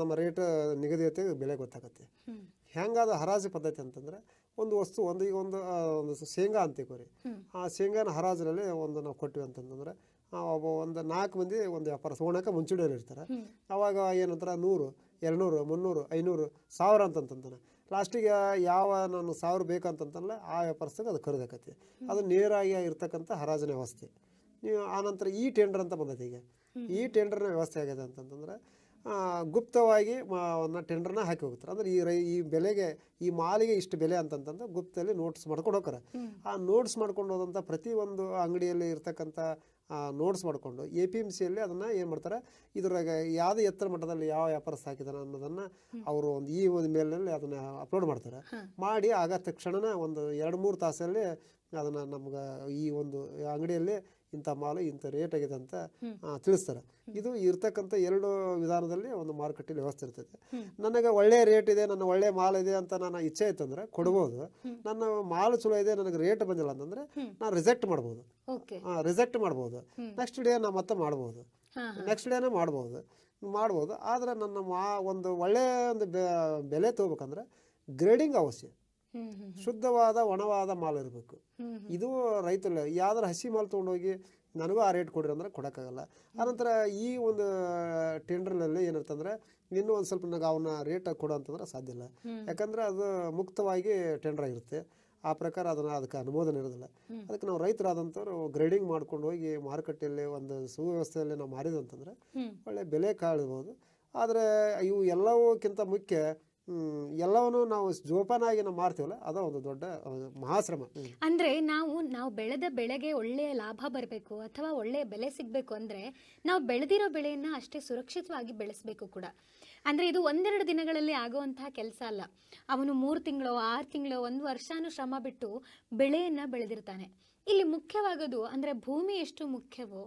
ನಮ್ಮ ರೇಟ್ ನಿಗದಿಯತೆ ಬೆಲೆ ಗೊತ್ತಾಗತ್ತೆ ಹೆಂಗಾದ ಹರಾಜು ಪದ್ಧತಿ ಅಂತಂದ್ರೆ ಒಂದು ವಸ್ತು ಒಂದು ಈಗ ಒಂದು ಒಂದು ಶೇಂಗಾ ಅಂತೀಕೋರಿ ಆ ಶೇಂಗಾನ ಹರಾಜಿನಲ್ಲಿ ಒಂದು ನಾವು ಕೊಟ್ಟಿವಿ ಅಂತಂತಂದ್ರೆ ಒಬ್ಬ ಒಂದು ನಾಲ್ಕು ಮಂದಿ ಒಂದು ವ್ಯಾಪಾರ ಸೋಣಕ ಮುಂಚೂಣಿಯಲ್ಲಿ ಇರ್ತಾರೆ ಅವಾಗ ಏನಂತಾರೆ ನೂರು ಎರಡುನೂರು ಮುನ್ನೂರು ಐನೂರು ಸಾವಿರ ಅಂತಂತಂತಾನೆ ಲಾಸ್ಟಿಗೆ ಯಾವ ನಾನು ಸಾವಿರ ಬೇಕಂತಂತಲ್ಲ ಆ ವ್ಯಾಪಾರಸ್ಥಗೆ ಅದು ಖರೀದಾಕತಿ ಅದು ನೇರಾಗಿ ಇರ್ತಕ್ಕಂಥ ಹರಾಜಿನ ವ್ಯವಸ್ಥೆ ನೀವು ಆನಂತರ ಈ ಟೆಂಡರ್ ಅಂತ ಬಂದೈತೆ ಈಗ ಈ ಟೆಂಡರ್ನ ವ್ಯವಸ್ಥೆ ಆಗಿದೆ ಅಂತಂತಂದ್ರೆ ಗುಪ್ತವಾಗಿ ಒಂದು ಟೆಂಡರ್ನ ಹಾಕಿ ಹೋಗ್ತಾರೆ ಅಂದ್ರೆ ಈ ರೈ ಈ ಬೆಲೆಗೆ ಈ ಮಾಲಿಗೆ ಇಷ್ಟು ಬೆಲೆ ಅಂತಂತಂದ್ರೆ ಗುಪ್ತಲ್ಲಿ ನೋಟ್ಸ್ ಮಾಡ್ಕೊಂಡು ಹೋಗ್ತಾರೆ ಆ ನೋಟ್ಸ್ ಮಾಡ್ಕೊಂಡು ಹೋದಂಥ ಪ್ರತಿ ಒಂದು ಅಂಗಡಿಯಲ್ಲಿ ಇರ್ತಕ್ಕಂಥ ನೋಟ್ಸ್ ಮಾಡಿಕೊಂಡು ಎ ಪಿ ಎಮ್ ಸಿಯಲ್ಲಿ ಅದನ್ನು ಏನು ಮಾಡ್ತಾರೆ ಇದ್ರಾಗ ಯಾವ ಎತ್ತರ ಮಟ್ಟದಲ್ಲಿ ಯಾವ ವ್ಯಾಪಾರ ಹಾಕಿದಾರೆ ಅನ್ನೋದನ್ನು ಅವರು ಒಂದು ಈ ಒಂದು ಮೇಲಿನಲ್ಲಿ ಅದನ್ನು ಅಪ್ಲೋಡ್ ಮಾಡ್ತಾರೆ ಮಾಡಿ ಆಗ ತಕ್ಷಣ ಒಂದು ಎರಡು ಮೂರು ತಾಸಲ್ಲಿ ಅದನ್ನು ನಮ್ಗೆ ಈ ಒಂದು ಅಂಗಡಿಯಲ್ಲಿ ಇಂಥ ಮಾಲು ಇಂಥ ರೇಟ್ ಆಗಿದೆ ಅಂತ ತಿಳಿಸ್ತಾರೆ ಇದು ಇರ್ತಕ್ಕಂಥ ಎರಡು ವಿಧಾನದಲ್ಲಿ ಒಂದು ಮಾರುಕಟ್ಟೆ ವ್ಯವಸ್ಥೆ ಇರ್ತದೆ ನನಗೆ ಒಳ್ಳೆ ರೇಟ್ ಇದೆ ನನ್ನ ಒಳ್ಳೆಯ ಮಾಲ್ ಇದೆ ಅಂತ ನಾನು ಇಚ್ಛೆ ಇತ್ತು ಅಂದ್ರೆ ಕೊಡ್ಬೋದು ನನ್ನ ಮಾಲು ಚಲೋ ಇದೆ ನನಗೆ ರೇಟ್ ಬಂದಿಲ್ಲ ಅಂತಂದ್ರೆ ನಾನು ರಿಜೆಕ್ಟ್ ಮಾಡ್ಬೋದು ರಿಜೆಕ್ಟ್ ಮಾಡ್ಬೋದು ನೆಕ್ಸ್ಟ್ ಡೇ ನಾ ಮತ್ತೆ ಮಾಡ್ಬೋದು ನೆಕ್ಸ್ಟ್ ಡೇನೇ ಮಾಡ್ಬೋದು ಮಾಡ್ಬೋದು ಆದರೆ ನನ್ನ ಮಾ ಒಂದು ಒಳ್ಳೆಯ ಒಂದು ಬೆಲೆ ತೊಗೋಬೇಕಂದ್ರೆ ಗ್ರೇಡಿಂಗ್ ಅವಶ್ಯ ಶುದ್ಧವಾದ ಒಣವಾದ ಮಾಲ್ ಇರಬೇಕು ಇದು ರೈತರು ಯಾವ್ದಾರ ಹಸಿ ಮಾಲ್ ತೊಗೊಂಡೋಗಿ ನನಗೂ ಆ ರೇಟ್ ಕೊಡಿರಿ ಅಂದ್ರೆ ಕೊಡೋಕ್ಕಾಗಲ್ಲ ಆನಂತರ ಈ ಒಂದು ಟೆಂಡರ್ನಲ್ಲಿ ಏನಿರ್ತಂದ್ರೆ ಇನ್ನೂ ಒಂದು ಸ್ವಲ್ಪ ನನಗೆ ಅವನ್ನ ರೇಟ್ ಕೊಡೋ ಅಂತಂದ್ರೆ ಸಾಧ್ಯ ಇಲ್ಲ ಯಾಕಂದ್ರೆ ಅದು ಮುಕ್ತವಾಗಿ ಟೆಂಡರ್ ಆಗಿರುತ್ತೆ ಆ ಪ್ರಕಾರ ಅದನ್ನ ಅದಕ್ಕೆ ಅನುಮೋದನೆ ಇರೋದಿಲ್ಲ ಅದಕ್ಕೆ ನಾವು ರೈತರಾದಂಥವ್ರು ಗ್ರೇಡಿಂಗ್ ಮಾಡ್ಕೊಂಡು ಹೋಗಿ ಮಾರುಕಟ್ಟೆಯಲ್ಲಿ ಒಂದು ಸುವ್ಯವಸ್ಥೆಯಲ್ಲಿ ನಾವು ಮಾರಿದಂತಂದ್ರೆ ಒಳ್ಳೆ ಬೆಲೆ ಕಾಳ್ಬೋದು ಆದರೆ ಇವು ಎಲ್ಲವಕ್ಕಿಂತ ಮುಖ್ಯ ಎಲ್ಲವನ್ನು ನಾವು ಜೋಪಾನಾಗಿ ನಾವು ಮಾಡ್ತೀವಲ್ಲ ಅದ ಒಂದು ದೊಡ್ಡ ಮಹಾಶ್ರಮ ಅಂದ್ರೆ ನಾವು ನಾವು ಬೆಳೆದ ಬೆಳೆಗೆ ಒಳ್ಳೆಯ ಲಾಭ ಬರಬೇಕು ಅಥವಾ ಒಳ್ಳೆಯ ಬೆಲೆ ಸಿಗಬೇಕು ಅಂದ್ರೆ ನಾವು ಬೆಳೆದಿರೋ ಬೆಳೆಯನ್ನ ಅಷ್ಟೇ ಸುರಕ್ಷಿತವಾಗಿ ಬೆಳೆಸಬೇಕು ಕೂಡ ಅಂದರೆ ಇದು ಒಂದೆರಡು ದಿನಗಳಲ್ಲಿ ಆಗುವಂತಹ ಕೆಲಸ ಅಲ್ಲ ಅವನು ಮೂರು ತಿಂಗಳು ಆರು ತಿಂಗಳು ಒಂದು ವರ್ಷಾನು ಶ್ರಮ ಬಿಟ್ಟು ಬೆಳೆಯನ್ನು ಬೆಳೆದಿರ್ತಾನೆ ಇಲ್ಲಿ ಮುಖ್ಯವಾಗೋದು ಅಂದರೆ ಭೂಮಿ ಎಷ್ಟು ಮುಖ್ಯವೋ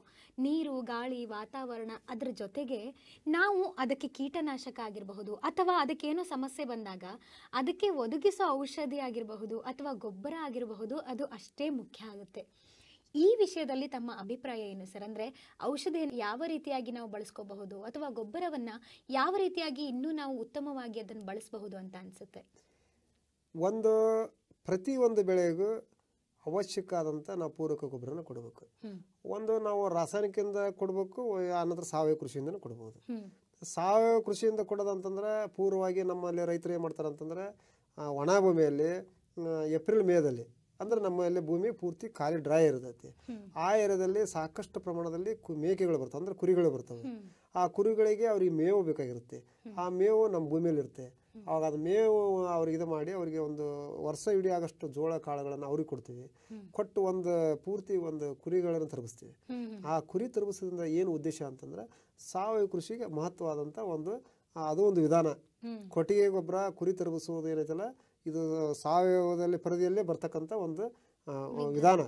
ನೀರು ಗಾಳಿ ವಾತಾವರಣ ಅದರ ಜೊತೆಗೆ ನಾವು ಅದಕ್ಕೆ ಕೀಟನಾಶಕ ಆಗಿರಬಹುದು ಅಥವಾ ಅದಕ್ಕೇನೋ ಸಮಸ್ಯೆ ಬಂದಾಗ ಅದಕ್ಕೆ ಒದಗಿಸೋ ಔಷಧಿ ಆಗಿರಬಹುದು ಅಥವಾ ಗೊಬ್ಬರ ಆಗಿರಬಹುದು ಅದು ಅಷ್ಟೇ ಮುಖ್ಯ ಆಗುತ್ತೆ ಈ ವಿಷಯದಲ್ಲಿ ತಮ್ಮ ಅಭಿಪ್ರಾಯ ಏನು ಸರ್ ಅಂದ್ರೆ ಔಷಧಿ ಯಾವ ರೀತಿಯಾಗಿ ನಾವು ಬಳಸ್ಕೋಬಹುದು ಅಥವಾ ಗೊಬ್ಬರವನ್ನ ಯಾವ ರೀತಿಯಾಗಿ ಇನ್ನೂ ನಾವು ಉತ್ತಮವಾಗಿ ಅದನ್ನು ಬಳಸಬಹುದು ಅಂತ ಅನ್ಸುತ್ತೆ ಒಂದು ಒಂದು ಬೆಳೆಗೂ ಅವಶ್ಯಕ ಆದಂಥ ನಾವು ಪೂರಕ ಗೊಬ್ಬರನ ಕೊಡಬೇಕು ಒಂದು ನಾವು ರಾಸಾಯನಿಕದಿಂದ ಕೊಡಬೇಕು ಆನಂತರ ಸಾವಯವ ಕೃಷಿಯಿಂದ ಕೊಡಬಹುದು ಸಾವಯವ ಕೃಷಿಯಿಂದ ಕೊಡೋದಂತಂದ್ರೆ ಪೂರ್ವವಾಗಿ ನಮ್ಮಲ್ಲಿ ರೈತರು ಏನು ಮಾಡ್ತಾರೆ ಅಂತಂದ್ರೆ ಒಣ ಭೂಮಿಯಲ್ಲಿ ಏಪ್ರಿಲ್ ಮೇದಲ್ಲಿ ಅಂದ್ರೆ ನಮ್ಮಲ್ಲಿ ಭೂಮಿ ಪೂರ್ತಿ ಖಾಲಿ ಡ್ರೈ ಇರತೈತಿ ಆ ಏರಿಯಾದಲ್ಲಿ ಸಾಕಷ್ಟು ಪ್ರಮಾಣದಲ್ಲಿ ಮೇಕೆಗಳು ಬರ್ತವೆ ಅಂದ್ರೆ ಕುರಿಗಳು ಬರ್ತವೆ ಆ ಕುರಿಗಳಿಗೆ ಅವ್ರಿಗೆ ಮೇವು ಬೇಕಾಗಿರುತ್ತೆ ಆ ಮೇವು ನಮ್ಮ ಭೂಮಿಯಲ್ಲಿ ಇರುತ್ತೆ ಅವಾಗ ಅದು ಮೇವು ಅವ್ರಿಗೆ ಇದು ಮಾಡಿ ಅವರಿಗೆ ಒಂದು ವರ್ಷ ಇಡೀ ಆಗಷ್ಟು ಜೋಳ ಕಾಳುಗಳನ್ನು ಅವ್ರಿಗೆ ಕೊಡ್ತೀವಿ ಕೊಟ್ಟು ಒಂದು ಪೂರ್ತಿ ಒಂದು ಕುರಿಗಳನ್ನು ತರಬಿಸ್ತೀವಿ ಆ ಕುರಿ ತರಬಿಸೋದ್ರಿಂದ ಏನು ಉದ್ದೇಶ ಅಂತಂದ್ರೆ ಸಾವಯವ ಕೃಷಿಗೆ ಮಹತ್ವವಾದಂಥ ಒಂದು ಅದು ಒಂದು ವಿಧಾನ ಕೊಟ್ಟಿಗೆ ಗೊಬ್ಬರ ಕುರಿ ತರಬಿಸೋದು ಏನೈತಲ್ಲ ಇದು ಸಾವಯವದಲ್ಲಿ ಪರಿಧಿಯಲ್ಲಿ ಬರ್ತಕ್ಕಂಥ ಒಂದು ವಿಧಾನ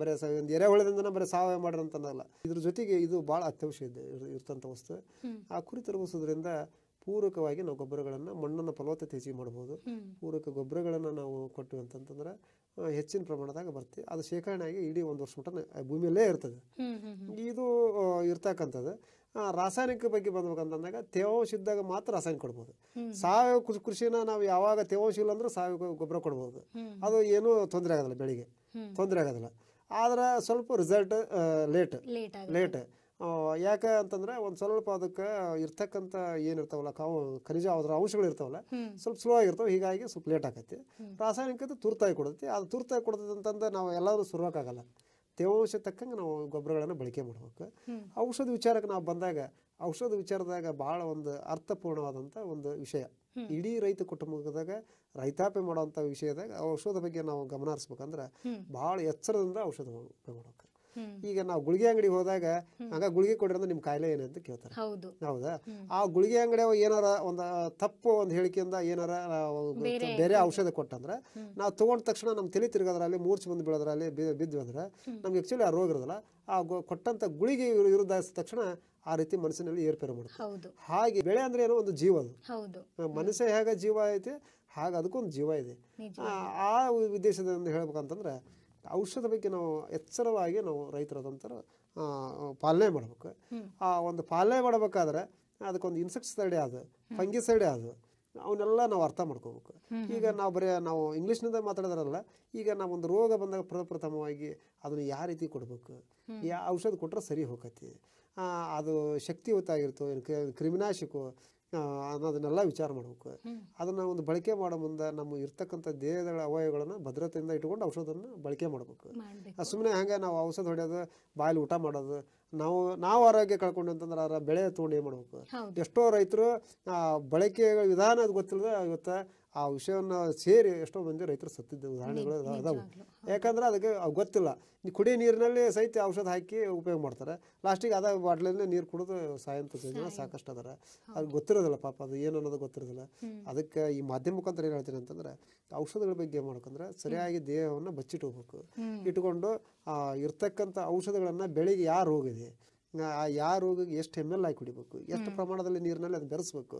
ಬರೀ ಒಂದು ಎರೆಹುಳದಿಂದನೇ ಬರೀ ಸಾವಯವ ಮಾಡಿರೋಂಥದ್ದಲ್ಲ ಇದ್ರ ಜೊತೆಗೆ ಇದು ಭಾಳ ಅತ್ಯವಶ್ಯ ಇದೆ ಇರ್ತಂಥ ವಸ್ತು ಆ ಕುರಿ ತಿರುಗಿಸೋದ್ರಿಂದ ಪೂರಕವಾಗಿ ನಾವು ಗೊಬ್ಬರಗಳನ್ನು ಮಣ್ಣನ್ನು ಫಲವತ್ತತೆ ಹೆಚ್ಚಿಗೆ ಮಾಡ್ಬೋದು ಪೂರಕ ಗೊಬ್ಬರಗಳನ್ನು ನಾವು ಕೊಟ್ಟಿವಿ ಅಂತಂತಂದ್ರೆ ಹೆಚ್ಚಿನ ಪ್ರಮಾಣದಾಗ ಬರ್ತೀವಿ ಅದು ಶೇಖರಣೆ ಆಗಿ ಇಡೀ ಒಂದು ವರ್ಷ ಮಟನ ಭೂಮಿಯಲ್ಲೇ ಇರ್ತದೆ ಇದು ಇರ್ತಕ್ಕಂಥದ್ದು ರಾಸಾಯನಿಕ ಬಗ್ಗೆ ಬಂದಾಗ ತೇವಾಂಶ ಇದ್ದಾಗ ಮಾತ್ರ ರಾಸಾಯನಿಕ ಕೊಡ್ಬೋದು ಸಾವಯವ ಕೃಷಿ ಕೃಷಿನ ನಾವು ಯಾವಾಗ ತೇವಾಂಶ ಇಲ್ಲ ಅಂದ್ರೆ ಸಾವಯವ ಗೊಬ್ಬರ ಕೊಡ್ಬೋದು ಅದು ಏನೂ ತೊಂದರೆ ಆಗೋದಿಲ್ಲ ಬೆಳಿಗ್ಗೆ ತೊಂದರೆ ಆಗೋದಿಲ್ಲ ಆದ್ರೆ ಸ್ವಲ್ಪ ರಿಸಲ್ಟ್ ಲೇಟ್ ಲೇಟ್ ಯಾಕೆ ಅಂತಂದ್ರೆ ಒಂದು ಸ್ವಲ್ಪ ಅದಕ್ಕೆ ಇರ್ತಕ್ಕಂಥ ಏನಿರ್ತಾವಲ್ಲ ಕಾವು ಖನಿಜ ಅದರ ಅಂಶಗಳು ಇರ್ತಾವಲ್ಲ ಸ್ವಲ್ಪ ಸ್ಲೋ ಆಗಿರ್ತಾವೆ ಹೀಗಾಗಿ ಸ್ವಲ್ಪ ಲೇಟ್ ಆಗತ್ತೆ ರಾಸಾಯನಿಕದ ತುರ್ತಾಗಿ ಕೊಡುತ್ತೆ ಅದು ತುರ್ತಾಗಿ ಕೊಡ್ತದೆ ಅಂತಂದ್ರೆ ನಾವು ಎಲ್ಲರೂ ಸುರಕ್ಕಾಗಲ್ಲ ತೇವಾಂಶ ತಕ್ಕಂಗೆ ನಾವು ಗೊಬ್ಬರಗಳನ್ನು ಬಳಕೆ ಮಾಡ್ಬೇಕು ಔಷಧ ವಿಚಾರಕ್ಕೆ ನಾವು ಬಂದಾಗ ಔಷಧ ವಿಚಾರದಾಗ ಭಾಳ ಒಂದು ಅರ್ಥಪೂರ್ಣವಾದಂಥ ಒಂದು ವಿಷಯ ಇಡೀ ರೈತ ಕುಟುಂಬದಾಗ ರೈತಾಪಿ ಮಾಡುವಂತ ವಿಷಯದಾಗ ಔಷಧ ಬಗ್ಗೆ ನಾವು ಗಮನ ಹರಿಸ್ಬೇಕಂದ್ರೆ ಭಾಳ ಎಚ್ಚರದಿಂದ ಔಷಧ ಉಪಯೋಗ ಈಗ ನಾವು ಗುಳಿಗೆ ಅಂಗಡಿ ಹೋದಾಗ ಹಂಗ ಗುಳಿಗೆ ಕೊಡಿರೋದು ನಿಮ್ ಕಾಯಿಲೆ ಏನಂತ ಕೇಳ್ತಾರೆ ಹೌದಾ ಆ ಗುಳಿಗೆ ಅಂಗಡಿ ಏನಾರ ಒಂದ ತಪ್ಪು ಒಂದ್ ಹೇಳಿಕೆಯಿಂದ ಏನಾರ ಬೇರೆ ಔಷಧ ಕೊಟ್ಟಂದ್ರ ನಾವು ತಗೊಂಡ ತಕ್ಷಣ ನಮ್ ತಲೆ ತಿರ್ಗೋದ್ರಲ್ಲಿ ಮೂರ್ಛೆ ಬಂದು ಬೀಳೋದ್ರಲ್ಲಿ ಬಿದ್ವಿ ಅಂದ್ರೆ ನಮ್ಗೆ ಆಕ್ಚುಲಿ ಆ ರೋಗ ಇರೋದಲ್ಲ ಆ ಕೊಟ್ಟಂತ ಗುಳಿಗೆ ವಿರುದ್ಧ ತಕ್ಷಣ ಆ ರೀತಿ ಮನಸ್ಸಿನಲ್ಲಿ ಏರ್ಪೇರು ಮಾಡುತ್ತೆ ಹಾಗೆ ಬೆಳೆ ಅಂದ್ರೆ ಏನೋ ಒಂದು ಜೀವ ಅದು ಮನಸ್ಸೇ ಹೇಗೆ ಜೀವ ಐತೆ ಹಾಗೆ ಅದಕ್ಕೊಂದು ಜೀವ ಇದೆ ಆ ಉದ್ದೇಶದಿಂದ ಹೇಳ್ಬೇಕಂತಂದ್ರೆ ಔಷಧ ಬಗ್ಗೆ ನಾವು ಎಚ್ಚರವಾಗಿ ನಾವು ರೈತರಾದಂತರ ಪಾಲನೆ ಮಾಡ್ಬೇಕು ಆ ಒಂದು ಪಾಲನೆ ಮಾಡಬೇಕಾದ್ರೆ ಅದಕ್ಕೊಂದು ಅದು ಫಂಗಿ ಫಂಗಿಸೈಡ್ ಅದು ಅವನ್ನೆಲ್ಲ ನಾವು ಅರ್ಥ ಮಾಡ್ಕೋಬೇಕು ಈಗ ನಾವು ಬರೀ ನಾವು ಇಂಗ್ಲೀಷ್ನಿಂದ ಮಾತಾಡೋದ್ರಲ್ಲ ಈಗ ನಾವು ಒಂದು ರೋಗ ಬಂದಾಗ ಪ್ರಪ್ರಥಮವಾಗಿ ಅದನ್ನು ಯಾವ ರೀತಿ ಕೊಡಬೇಕು ಯಾ ಔಷಧ ಕೊಟ್ಟರೆ ಸರಿ ಹೋಗತ್ತೆ ಅದು ಶಕ್ತಿಯುತ ಆಗಿರ್ತು ಏನು ಅನ್ನೋದನ್ನೆಲ್ಲ ವಿಚಾರ ಮಾಡಬೇಕು ಅದನ್ನು ಒಂದು ಬಳಕೆ ಮಾಡೋ ಮುಂದೆ ನಮ್ಮ ಇರ್ತಕ್ಕಂಥ ದೇಹದ ಅವಯವಗಳನ್ನು ಭದ್ರತೆಯಿಂದ ಇಟ್ಕೊಂಡು ಔಷಧವನ್ನು ಬಳಕೆ ಮಾಡಬೇಕು ಸುಮ್ಮನೆ ಹಾಗೆ ನಾವು ಔಷಧ ಹೊಡೆಯೋದು ಬಾಯಲ್ಲಿ ಊಟ ಮಾಡೋದು ನಾವು ನಾವು ಆರೋಗ್ಯ ಕಳ್ಕೊಂಡು ಅಂತಂದ್ರೆ ಅದರ ಬೆಳೆ ತೊಗೊಂಡು ಏನು ಮಾಡ್ಬೇಕು ಎಷ್ಟೋ ರೈತರು ಬಳಕೆ ವಿಧಾನ ಅದು ಗೊತ್ತಿಲ್ಲದೆ ಇವತ್ತು ಆ ವಿಷಯವನ್ನು ಸೇರಿ ಎಷ್ಟೋ ಮಂದಿ ರೈತರು ಸತ್ತಿದ್ದ ಉದಾಹರಣೆಗಳು ಅದಾವೆ ಯಾಕಂದ್ರೆ ಅದಕ್ಕೆ ಗೊತ್ತಿಲ್ಲ ಕುಡಿ ನೀರಿನಲ್ಲಿ ಸಹಿತ ಔಷಧ ಹಾಕಿ ಉಪಯೋಗ ಮಾಡ್ತಾರೆ ಲಾಸ್ಟಿಗೆ ಅದ ಬಾಟ್ಲಿಂದ ನೀರು ಕುಡಿದು ಸಾಯಂತ ಸಾಕಷ್ಟು ಅದರ ಅದು ಗೊತ್ತಿರೋದಿಲ್ಲ ಪಾಪ ಅದು ಏನು ಅನ್ನೋದು ಗೊತ್ತಿರೋದಿಲ್ಲ ಅದಕ್ಕೆ ಈ ಮಾಧ್ಯಮ ಮುಖಾಂತರ ಏನು ಹೇಳ್ತೀನಿ ಅಂತಂದ್ರೆ ಔಷಧಗಳ ಬಗ್ಗೆ ಏನು ಮಾಡ್ಬೇಕಂದ್ರೆ ಸರಿಯಾಗಿ ದೇಹವನ್ನು ಬಚ್ಚಿಟ್ಟು ಹೋಗ್ಬೇಕು ಇಟ್ಕೊಂಡು ಇರ್ತಕ್ಕಂಥ ಔಷಧಗಳನ್ನು ಬೆಳಿಗ್ಗೆ ಯಾರು ಹೋಗಿದೆ ಯಾವ ರೋಗಕ್ಕೆ ಎಷ್ಟು ಎಮ್ ಎಲ್ ಹಾಕಿ ಹೊಡಿಬೇಕು ಎಷ್ಟು ಪ್ರಮಾಣದಲ್ಲಿ ನೀರಿನಲ್ಲಿ ಅದನ್ನು ಬೆರೆಸ್ಬೇಕು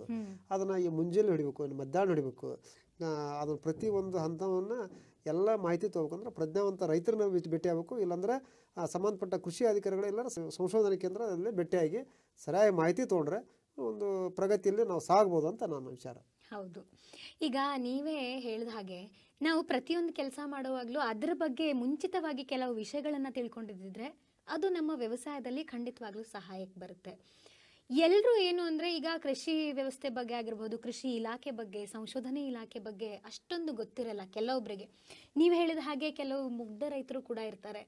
ಅದನ್ನು ಈ ಮುಂಜಾನೆ ಹೊಡಿಬೇಕು ಮಧ್ಯಾಹ್ನ ಹೊಡಿಬೇಕು ಅದನ್ನ ಪ್ರತಿ ಒಂದು ಹಂತವನ್ನು ಎಲ್ಲ ಮಾಹಿತಿ ಅಂದ್ರೆ ಪ್ರಜ್ಞಾವಂತ ರೈತರನ್ನ ಭೇಟಿ ಆಗಬೇಕು ಇಲ್ಲಾಂದ್ರೆ ಸಂಬಂಧಪಟ್ಟ ಕೃಷಿ ಅಧಿಕಾರಿಗಳು ಇಲ್ಲ ಕೇಂದ್ರ ಅದರಲ್ಲಿ ಭೇಟಿಯಾಗಿ ಸರಿಯಾಗಿ ಮಾಹಿತಿ ತೊಗೊಂಡ್ರೆ ಒಂದು ಪ್ರಗತಿಯಲ್ಲಿ ನಾವು ಸಾಗ್ಬೋದು ಅಂತ ನನ್ನ ವಿಚಾರ ಹೌದು ಈಗ ನೀವೇ ಹೇಳಿದ ಹಾಗೆ ನಾವು ಪ್ರತಿಯೊಂದು ಕೆಲಸ ಮಾಡುವಾಗಲೂ ಅದರ ಬಗ್ಗೆ ಮುಂಚಿತವಾಗಿ ಕೆಲವು ವಿಷಯಗಳನ್ನು ತಿಳ್ಕೊಂಡಿದ್ದರೆ ಅದು ನಮ್ಮ ವ್ಯವಸಾಯದಲ್ಲಿ ಖಂಡಿತವಾಗ್ಲೂ ಸಹಾಯಕ್ಕೆ ಬರುತ್ತೆ ಎಲ್ಲರೂ ಏನು ಅಂದರೆ ಈಗ ಕೃಷಿ ವ್ಯವಸ್ಥೆ ಬಗ್ಗೆ ಆಗಿರ್ಬೋದು ಕೃಷಿ ಇಲಾಖೆ ಬಗ್ಗೆ ಸಂಶೋಧನೆ ಇಲಾಖೆ ಬಗ್ಗೆ ಅಷ್ಟೊಂದು ಗೊತ್ತಿರಲ್ಲ ಕೆಲವೊಬ್ಬರಿಗೆ ನೀವು ಹೇಳಿದ ಹಾಗೆ ಕೆಲವು ಮುಗ್ಧ ರೈತರು ಕೂಡ ಇರ್ತಾರೆ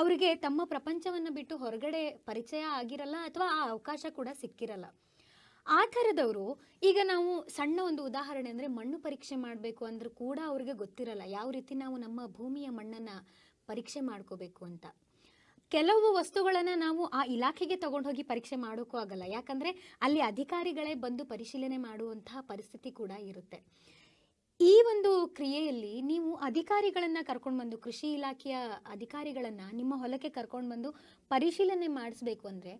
ಅವರಿಗೆ ತಮ್ಮ ಪ್ರಪಂಚವನ್ನು ಬಿಟ್ಟು ಹೊರಗಡೆ ಪರಿಚಯ ಆಗಿರಲ್ಲ ಅಥವಾ ಆ ಅವಕಾಶ ಕೂಡ ಸಿಕ್ಕಿರಲ್ಲ ಆ ಥರದವರು ಈಗ ನಾವು ಸಣ್ಣ ಒಂದು ಉದಾಹರಣೆ ಅಂದರೆ ಮಣ್ಣು ಪರೀಕ್ಷೆ ಮಾಡಬೇಕು ಅಂದರೂ ಕೂಡ ಅವ್ರಿಗೆ ಗೊತ್ತಿರಲ್ಲ ಯಾವ ರೀತಿ ನಾವು ನಮ್ಮ ಭೂಮಿಯ ಮಣ್ಣನ್ನು ಪರೀಕ್ಷೆ ಮಾಡ್ಕೋಬೇಕು ಅಂತ ಕೆಲವು ವಸ್ತುಗಳನ್ನು ನಾವು ಆ ಇಲಾಖೆಗೆ ಹೋಗಿ ಪರೀಕ್ಷೆ ಮಾಡೋಕ್ಕೂ ಆಗಲ್ಲ ಯಾಕಂದರೆ ಅಲ್ಲಿ ಅಧಿಕಾರಿಗಳೇ ಬಂದು ಪರಿಶೀಲನೆ ಮಾಡುವಂತಹ ಪರಿಸ್ಥಿತಿ ಕೂಡ ಇರುತ್ತೆ ಈ ಒಂದು ಕ್ರಿಯೆಯಲ್ಲಿ ನೀವು ಅಧಿಕಾರಿಗಳನ್ನು ಕರ್ಕೊಂಡು ಬಂದು ಕೃಷಿ ಇಲಾಖೆಯ ಅಧಿಕಾರಿಗಳನ್ನು ನಿಮ್ಮ ಹೊಲಕ್ಕೆ ಕರ್ಕೊಂಡು ಬಂದು ಪರಿಶೀಲನೆ ಮಾಡಿಸ್ಬೇಕು ಅಂದರೆ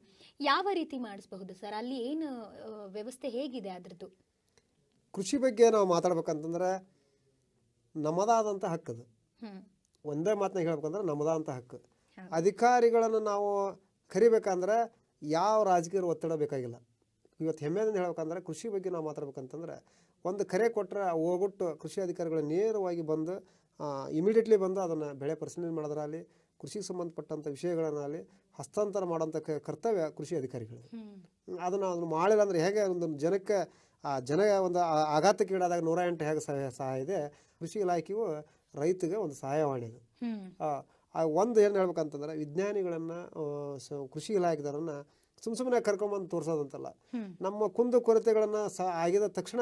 ಯಾವ ರೀತಿ ಮಾಡಿಸಬಹುದು ಸರ್ ಅಲ್ಲಿ ಏನು ವ್ಯವಸ್ಥೆ ಹೇಗಿದೆ ಅದರದ್ದು ಕೃಷಿ ಬಗ್ಗೆ ನಾವು ಮಾತಾಡ್ಬೇಕಂತಂದ್ರೆ ನಮ್ಮದಾದಂಥ ಹಕ್ಕದು ಒಂದೇ ಮಾತನ್ನ ಹೇಳ್ಬೇಕಂದ್ರೆ ನಮ್ಮದಾದಂಥ ಹಕ್ಕು ಅಧಿಕಾರಿಗಳನ್ನು ನಾವು ಕರಿಬೇಕಂದ್ರೆ ಯಾವ ರಾಜಕೀಯ ಒತ್ತಡ ಬೇಕಾಗಿಲ್ಲ ಇವತ್ತು ಹೆಮ್ಮೆದಿಂದ ಹೇಳಬೇಕಂದ್ರೆ ಕೃಷಿ ಬಗ್ಗೆ ನಾವು ಮಾತಾಡ್ಬೇಕಂತಂದ್ರೆ ಒಂದು ಕರೆ ಕೊಟ್ಟರೆ ಹೋಗ್ಬಿಟ್ಟು ಕೃಷಿ ಅಧಿಕಾರಿಗಳು ನೇರವಾಗಿ ಬಂದು ಇಮಿಡಿಯೇಟ್ಲಿ ಬಂದು ಅದನ್ನು ಬೆಳೆ ಪರಿಶೀಲನೆ ಮಾಡೋದ್ರಲ್ಲಿ ಕೃಷಿಗೆ ಸಂಬಂಧಪಟ್ಟಂಥ ವಿಷಯಗಳನ್ನಾಗಲಿ ಹಸ್ತಾಂತರ ಮಾಡೋಂಥ ಕರ್ತವ್ಯ ಕೃಷಿ ಅಧಿಕಾರಿಗಳು ಅದನ್ನು ಅದನ್ನು ಮಾಡಿಲ್ಲ ಅಂದರೆ ಹೇಗೆ ಒಂದು ಜನಕ್ಕೆ ಆ ಜನ ಒಂದು ಆಘಾತಕ್ಕೀಡಾದಾಗ ನೂರ ಎಂಟು ಹೇಗೆ ಸಹಾಯ ಸಹಾಯ ಇದೆ ಕೃಷಿ ಇಲಾಖೆಯು ರೈತಗೆ ಒಂದು ಸಹಾಯವಾಣಿ ಆ ಒಂದು ಏನು ಹೇಳ್ಬೇಕಂತಂದ್ರೆ ವಿಜ್ಞಾನಿಗಳನ್ನು ಕೃಷಿ ಇಲಾಖೆದವರನ್ನು ಸುಮ್ ಸುಮ್ಮನೆ ಕರ್ಕೊಂಬಂದು ತೋರಿಸೋದಂತಲ್ಲ ನಮ್ಮ ಕುಂದು ಕೊರತೆಗಳನ್ನು ಸ ಆಗಿದ ತಕ್ಷಣ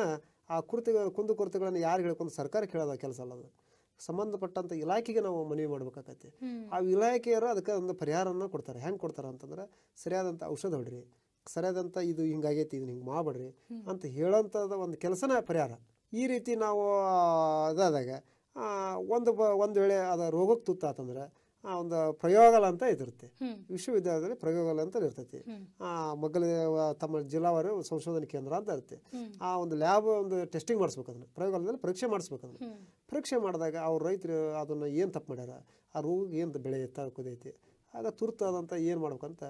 ಆ ಕುರ್ತಿ ಕುಂದು ಕೊರತೆಗಳನ್ನು ಯಾರು ಹೇಳ್ಕೊಂಡು ಸರ್ಕಾರ ಕೇಳೋದ ಕೆಲಸ ಅಲ್ಲ ಅದು ಸಂಬಂಧಪಟ್ಟಂಥ ಇಲಾಖೆಗೆ ನಾವು ಮನವಿ ಮಾಡ್ಬೇಕಾಗತ್ತೆ ಆ ಇಲಾಖೆಯರು ಅದಕ್ಕೆ ಒಂದು ಪರಿಹಾರನ ಕೊಡ್ತಾರೆ ಹೆಂಗೆ ಕೊಡ್ತಾರೆ ಅಂತಂದ್ರೆ ಸರಿಯಾದಂಥ ಔಷಧ ಹೊಡ್ರಿ ಸರಿಯಾದಂಥ ಇದು ಹಿಂಗಾಗೈತಿ ಇದು ಹಿಂಗೆ ಮಾಡಬೇಡ್ರಿ ಅಂತ ಹೇಳೋಂಥದ್ದು ಒಂದು ಕೆಲಸನ ಪರಿಹಾರ ಈ ರೀತಿ ನಾವು ಇದಾದಾಗ ಒಂದು ಬ ಒಂದು ವೇಳೆ ಅದು ರೋಗಕ್ಕೆ ತುತ್ತಾತಂದ್ರೆ ಒಂದು ಪ್ರಯೋಗಾಲ ಅಂತ ಇದಿರುತ್ತೆ ವಿಶ್ವವಿದ್ಯಾಲಯದಲ್ಲಿ ಪ್ರಯೋಗಾಲಯ ಅಂತ ಇರ್ತೈತಿ ಆ ಮಗ್ಗಲ ತಮ್ಮ ಜಿಲ್ಲಾವಾರು ಸಂಶೋಧನೆ ಕೇಂದ್ರ ಅಂತ ಇರುತ್ತೆ ಆ ಒಂದು ಲ್ಯಾಬ್ ಒಂದು ಟೆಸ್ಟಿಂಗ್ ಮಾಡಿಸ್ಬೇಕಂದ್ರೆ ಪ್ರಯೋಗಾಲಯದಲ್ಲಿ ಪರೀಕ್ಷೆ ಮಾಡಿಸ್ಬೇಕಂದ್ರೆ ಪರೀಕ್ಷೆ ಮಾಡಿದಾಗ ಅವ್ರ ರೈತರು ಅದನ್ನು ಏನು ತಪ್ಪು ಮಾಡ್ಯಾರ ಆ ರೋಗಕ್ಕೆ ಏನು ಬೆಳೆ ಎತ್ತಾಕೋದೈತಿ ಆಗ ತುರ್ತಾದಂಥ ಏನು ಮಾಡ್ಬೇಕಂತ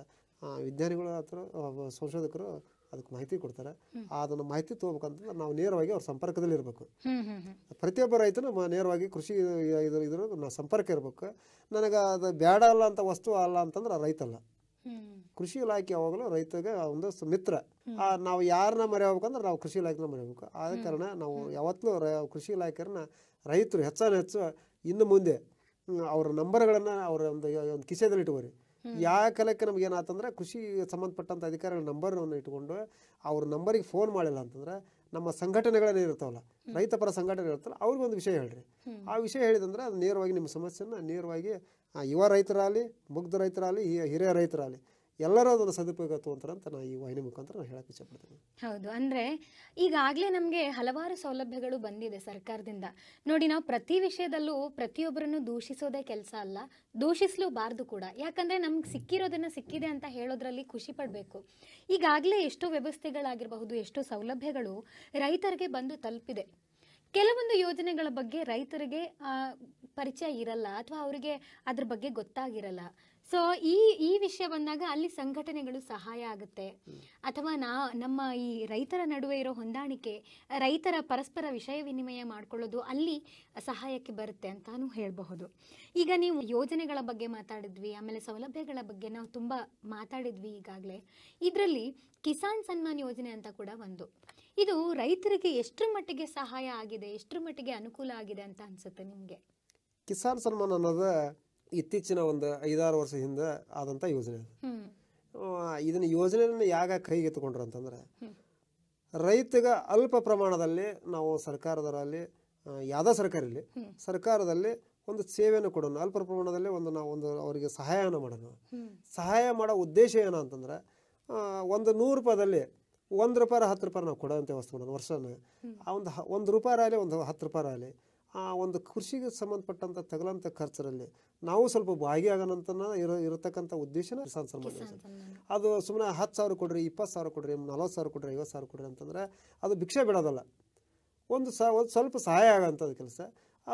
ವಿಜ್ಞಾನಿಗಳು ಅಥವಾ ಸಂಶೋಧಕರು ಅದಕ್ಕೆ ಮಾಹಿತಿ ಕೊಡ್ತಾರೆ ಅದನ್ನು ಮಾಹಿತಿ ತಗೋಬೇಕಂತಂದ್ರೆ ನಾವು ನೇರವಾಗಿ ಅವ್ರ ಸಂಪರ್ಕದಲ್ಲಿ ಇರಬೇಕು ಪ್ರತಿಯೊಬ್ಬ ರೈತನು ನೇರವಾಗಿ ಕೃಷಿ ಇದ್ರ ಇದ್ರ ನಾವು ಸಂಪರ್ಕ ಇರಬೇಕು ನನಗೆ ಅದು ಬೇಡ ಅಲ್ಲ ಅಂತ ವಸ್ತು ಅಲ್ಲ ಅಂತಂದ್ರೆ ರೈತಲ್ಲ ಕೃಷಿ ಇಲಾಖೆ ಯಾವಾಗಲೂ ರೈತಗೆ ಒಂದು ಮಿತ್ರ ನಾವು ಯಾರನ್ನ ಮರೆಯಬೇಕಂದ್ರೆ ನಾವು ಕೃಷಿ ಇಲಾಖೆನ ಮರೆಯಬೇಕು ಆದ ಕಾರಣ ನಾವು ಯಾವತ್ತೂ ಕೃಷಿ ಇಲಾಖೆಯನ್ನ ರೈತರು ಹೆಚ್ಚಾನ ಹೆಚ್ಚು ಇನ್ನು ಮುಂದೆ ಅವ್ರ ನಂಬರ್ಗಳನ್ನು ಅವರ ಒಂದು ಒಂದು ಕಿಸೆದಲ್ಲಿ ಇಟ್ಕೋರಿ ಯಾವ ಕಾಲಕ್ಕೆ ನಮ್ಗೆ ಏನಾತಂದ್ರೆ ಕೃಷಿ ಸಂಬಂಧಪಟ್ಟಂಥ ಅಧಿಕಾರಿಗಳ ನಂಬರ್ನ ಇಟ್ಕೊಂಡು ಅವ್ರ ನಂಬರಿಗೆ ಫೋನ್ ಮಾಡಿಲ್ಲ ಅಂತಂದ್ರೆ ನಮ್ಮ ಸಂಘಟನೆಗಳೇನೇ ಇರ್ತಾವಲ್ಲ ರೈತ ಪರ ಸಂಘಟನೆ ಇರ್ತಲ್ಲ ಅವ್ರಿಗೊಂದು ವಿಷಯ ಹೇಳ್ರಿ ಆ ವಿಷಯ ಹೇಳಿದಂದ್ರೆ ಅದು ನೇರವಾಗಿ ನಿಮ್ಮ ಸಮಸ್ಯೆನ ನೇರವಾಗಿ ಯುವ ರೈತರಾಗಲಿ ಮುಗ್ಧ ರೈತರಾಗಲಿ ಹಿರಿಯ ರೈತರಾಗಲಿ ಎಲ್ಲರೂ ಅದನ್ನು ಸದುಪಯೋಗ ತಗೊಂತಾರೆ ಅಂತ ನಾನು ಈ ವಾಹಿನಿ ಮುಖಾಂತರ ನಾನು ಹೇಳಕ್ಕೆ ಇಷ್ಟಪಡ್ತೀನಿ ಹೌದು ಅಂದ್ರೆ ಈಗಾಗಲೇ ನಮಗೆ ಹಲವಾರು ಸೌಲಭ್ಯಗಳು ಬಂದಿದೆ ಸರ್ಕಾರದಿಂದ ನೋಡಿ ನಾವು ಪ್ರತಿ ವಿಷಯದಲ್ಲೂ ಪ್ರತಿಯೊಬ್ಬರನ್ನು ದೂಷಿಸೋದೇ ಕೆಲಸ ಅಲ್ಲ ದೂಷಿಸಲೂಬಾರ್ದು ಕೂಡ ಯಾಕಂದ್ರೆ ನಮ್ಗೆ ಸಿಕ್ಕಿರೋದನ್ನ ಸಿಕ್ಕಿದೆ ಅಂತ ಹೇಳೋದ್ರಲ್ಲಿ ಖುಷಿ ಪಡಬೇಕು ಈಗಾಗಲೇ ಎಷ್ಟೋ ವ್ಯವಸ್ಥೆಗಳಾಗಿರಬಹುದು ಎಷ್ಟೋ ಸೌಲಭ್ಯಗಳು ರೈತರಿಗೆ ಬಂದು ತಲುಪಿದೆ ಕೆಲವೊಂದು ಯೋಜನೆಗಳ ಬಗ್ಗೆ ರೈತರಿಗೆ ಪರಿಚಯ ಇರಲ್ಲ ಅಥವಾ ಅವರಿಗೆ ಅದ್ರ ಬಗ್ಗೆ ಗೊತ್ತಾಗಿರಲ್ಲ ಸೊ ಈ ಈ ವಿಷಯ ಬಂದಾಗ ಅಲ್ಲಿ ಸಂಘಟನೆಗಳು ಸಹಾಯ ಆಗುತ್ತೆ ಅಥವಾ ನಾ ನಮ್ಮ ಈ ರೈತರ ನಡುವೆ ಇರೋ ಹೊಂದಾಣಿಕೆ ರೈತರ ಪರಸ್ಪರ ವಿಷಯ ವಿನಿಮಯ ಮಾಡಿಕೊಳ್ಳೋದು ಅಲ್ಲಿ ಸಹಾಯಕ್ಕೆ ಬರುತ್ತೆ ಅಂತಾನು ಹೇಳಬಹುದು ಈಗ ನೀವು ಯೋಜನೆಗಳ ಬಗ್ಗೆ ಮಾತಾಡಿದ್ವಿ ಆಮೇಲೆ ಸೌಲಭ್ಯಗಳ ಬಗ್ಗೆ ನಾವು ತುಂಬ ಮಾತಾಡಿದ್ವಿ ಈಗಾಗಲೇ ಇದರಲ್ಲಿ ಕಿಸಾನ್ ಸನ್ಮಾನ್ ಯೋಜನೆ ಅಂತ ಕೂಡ ಒಂದು ಇದು ರೈತರಿಗೆ ಎಷ್ಟರ ಮಟ್ಟಿಗೆ ಸಹಾಯ ಆಗಿದೆ ಎಷ್ಟರ ಮಟ್ಟಿಗೆ ಅನುಕೂಲ ಆಗಿದೆ ಅಂತ ಅನ್ಸುತ್ತೆ ನಿಮಗೆ ಕಿಸಾನ್ ಸನ್ಮಾನ್ ಅನ್ನೋದು ಇತ್ತೀಚಿನ ಒಂದು ಐದಾರು ವರ್ಷ ಹಿಂದೆ ಆದಂಥ ಯೋಜನೆ ಅದು ಇದನ್ನ ಯೋಜನೆಯನ್ನು ಯಾಗ ಕೈಗೆ ಅಂತಂದರೆ ಅಂತಂದ್ರೆ ರೈತಗ ಅಲ್ಪ ಪ್ರಮಾಣದಲ್ಲಿ ನಾವು ಸರ್ಕಾರದರಲ್ಲಿ ಸರ್ಕಾರ ಇಲ್ಲಿ ಸರ್ಕಾರದಲ್ಲಿ ಒಂದು ಸೇವೆಯನ್ನು ಕೊಡೋಣ ಅಲ್ಪ ಪ್ರಮಾಣದಲ್ಲಿ ಒಂದು ನಾವು ಒಂದು ಅವರಿಗೆ ಸಹಾಯವನ್ನು ಮಾಡೋಣ ಸಹಾಯ ಮಾಡೋ ಉದ್ದೇಶ ಏನು ಅಂತಂದ್ರೆ ಒಂದು ನೂರು ರೂಪಾಯಿದಲ್ಲಿ ಒಂದು ರೂಪಾಯಿ ಹತ್ತು ರೂಪಾಯಿ ನಾವು ಕೊಡೋಂಥ ವ್ಯವಸ್ಥೆ ಮಾಡೋಣ ವರ್ಷನ ಆ ಒಂದು ಒಂದು ರೂಪಾಯಿ ಆಗಲಿ ಒಂದು ಹತ್ತು ರೂಪಾಯಿ ಆಗಲಿ ಆ ಒಂದು ಕೃಷಿಗೆ ಸಂಬಂಧಪಟ್ಟಂಥ ತಗಲಂಥ ಖರ್ಚರಲ್ಲಿ ನಾವು ಸ್ವಲ್ಪ ಭಾಗಿಯಾಗೋಣಂತ ಇರೋ ಇರತಕ್ಕಂಥ ಉದ್ದೇಶನ ಕಿಸಾನ್ ಸನ್ಮಾನ್ ಯೋಜನೆ ಅದು ಸುಮ್ಮನೆ ಹತ್ತು ಸಾವಿರ ಕೊಡ್ರಿ ಇಪ್ಪತ್ತು ಸಾವಿರ ಕೊಡ್ರಿ ನಲ್ವತ್ತು ಸಾವಿರ ಕೊಡ್ರಿ ಐವತ್ತು ಸಾವಿರ ಕೊಡ್ರಿ ಅಂತಂದರೆ ಅದು ಭಿಕ್ಷೆ ಬಿಡೋದಲ್ಲ ಒಂದು ಸ ಒಂದು ಸ್ವಲ್ಪ ಸಹಾಯ ಆಗೋಂಥದ್ದು ಕೆಲಸ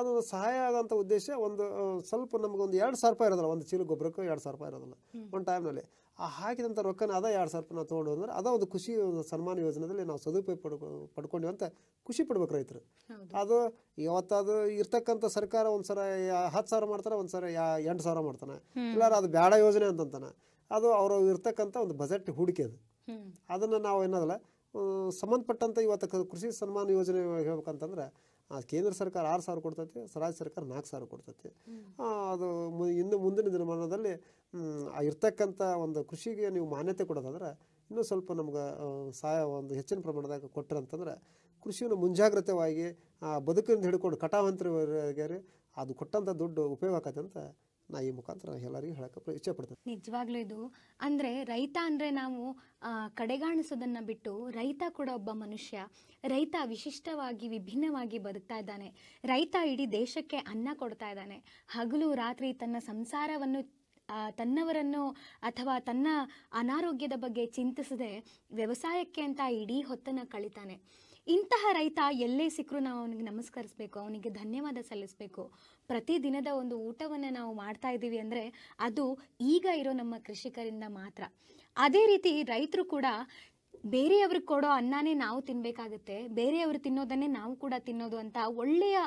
ಅದು ಸಹಾಯ ಆಗೋಂಥ ಉದ್ದೇಶ ಒಂದು ಸ್ವಲ್ಪ ನಮಗೊಂದು ಎರಡು ಸಾವಿರ ರೂಪಾಯಿ ಇರೋದಲ್ಲ ಒಂದು ಚೀಲ ಗೊಬ್ಬರಕ್ಕೂ ಎರಡು ಸಾವಿರ ರೂಪಾಯಿ ಇರೋದಿಲ್ಲ ಒಂದು ಟೈಮ್ನಲ್ಲಿ ಆ ಹಾಕಿದಂಥ ರೊಕ್ಕನ ಅದ ಎರಡು ಸಾವಿರ ರೂಪಾಯಿ ನಾವು ತೊಗೊಂಡು ಅಂದ್ರೆ ಅದ ಒಂದು ಖುಷಿ ಒಂದು ಸನ್ಮಾನ ಯೋಜನೆಯಲ್ಲಿ ನಾವು ಸದುಪಯೋಗ ಪಡ್ಕೊ ಪಡ್ಕೊಂಡಿವಿ ಅಂತ ಖುಷಿ ಪಡ್ಬೇಕು ರೈತರು ಅದು ಇವತ್ತದು ಇರ್ತಕ್ಕಂಥ ಸರ್ಕಾರ ಒಂದು ಸರ ಹತ್ತು ಸಾವಿರ ಮಾಡ್ತಾರೆ ಒಂದು ಯಾ ಎಂಟು ಸಾವಿರ ಮಾಡ್ತಾನೆ ಇಲ್ಲಾರ ಅದು ಬೇಡ ಯೋಜನೆ ಅಂತಂತಾನೆ ಅದು ಅವರು ಇರ್ತಕ್ಕಂಥ ಒಂದು ಬಜೆಟ್ ಹೂಡಿಕೆ ಅದು ಅದನ್ನು ನಾವು ಏನದಲ್ಲ ಸಂಬಂಧಪಟ್ಟಂಥ ಇವತ್ತು ಕೃಷಿ ಸನ್ಮಾನ ಯೋಜನೆ ಹೇಳ್ಬೇಕಂತಂದ್ರೆ ಕೇಂದ್ರ ಸರ್ಕಾರ ಆರು ಸಾವಿರ ಕೊಡ್ತೈತಿ ರಾಜ್ಯ ಸರ್ಕಾರ ನಾಲ್ಕು ಸಾವಿರ ಕೊಡ್ತೈತಿ ಅದು ಇನ್ನು ಮುಂದಿನ ದಿನಮಾನದಲ್ಲಿ ಇರ್ತಕ್ಕಂಥ ಒಂದು ಕೃಷಿಗೆ ನೀವು ಮಾನ್ಯತೆ ಕೊಡೋದಾದ್ರೆ ಇನ್ನೂ ಸ್ವಲ್ಪ ನಮ್ಗೆ ಸಹಾಯ ಒಂದು ಹೆಚ್ಚಿನ ಪ್ರಮಾಣದಾಗ ಕೊಟ್ಟರೆ ಅಂತಂದ್ರೆ ಕೃಷಿಯನ್ನು ಮುಂಜಾಗ್ರತೆಯಾಗಿ ಬದುಕಿನಿಂದ ಹಿಡ್ಕೊಂಡು ಕಟಾವಂತರವರೆಗೆ ಅದು ಕೊಟ್ಟಂಥ ದುಡ್ಡು ಉಪಯೋಗ ಆಕತ್ತೆ ಅಂತ ನಾ ಈ ಮುಖಾಂತರ ಎಲ್ಲರಿಗೂ ಹೇಳಕ್ಕೆ ಇಚ್ಛೆ ಪಡ್ತೇನೆ ನಿಜವಾಗ್ಲೂ ಇದು ಅಂದ್ರೆ ರೈತ ಅಂದ್ರೆ ನಾವು ಕಡೆಗಾಣಿಸೋದನ್ನ ಬಿಟ್ಟು ರೈತ ಕೂಡ ಒಬ್ಬ ಮನುಷ್ಯ ರೈತ ವಿಶಿಷ್ಟವಾಗಿ ವಿಭಿನ್ನವಾಗಿ ಬದುಕ್ತಾ ಇದ್ದಾನೆ ರೈತ ಇಡೀ ದೇಶಕ್ಕೆ ಅನ್ನ ಕೊಡ್ತಾ ಇದ್ದಾನೆ ಹಗಲು ರಾತ್ರಿ ತನ್ನ ಸಂಸಾರವನ್ನು ತನ್ನವರನ್ನು ಅಥವಾ ತನ್ನ ಅನಾರೋಗ್ಯದ ಬಗ್ಗೆ ಚಿಂತಿಸದೆ ವ್ಯವಸಾಯಕ್ಕೆ ಅಂತ ಇಡೀ ಹೊತ್ತನ್ನು ಕಳಿತಾನೆ ಇಂತಹ ರೈತ ಎಲ್ಲೇ ಸಿಕ್ಕರೂ ನಾವು ಅವನಿಗೆ ನಮಸ್ಕರಿಸಬೇಕು ಅವನಿಗೆ ಧನ್ಯವಾದ ಸಲ್ಲಿಸಬೇಕು ದಿನದ ಒಂದು ಊಟವನ್ನು ನಾವು ಮಾಡ್ತಾ ಇದ್ದೀವಿ ಅಂದರೆ ಅದು ಈಗ ಇರೋ ನಮ್ಮ ಕೃಷಿಕರಿಂದ ಮಾತ್ರ ಅದೇ ರೀತಿ ರೈತರು ಕೂಡ ಬೇರೆಯವ್ರಿಗೆ ಕೊಡೋ ಅನ್ನನೇ ನಾವು ತಿನ್ಬೇಕಾಗುತ್ತೆ ಬೇರೆಯವರು ತಿನ್ನೋದನ್ನೇ ನಾವು ಕೂಡ ತಿನ್ನೋದು ಅಂತ ಒಳ್ಳೆಯ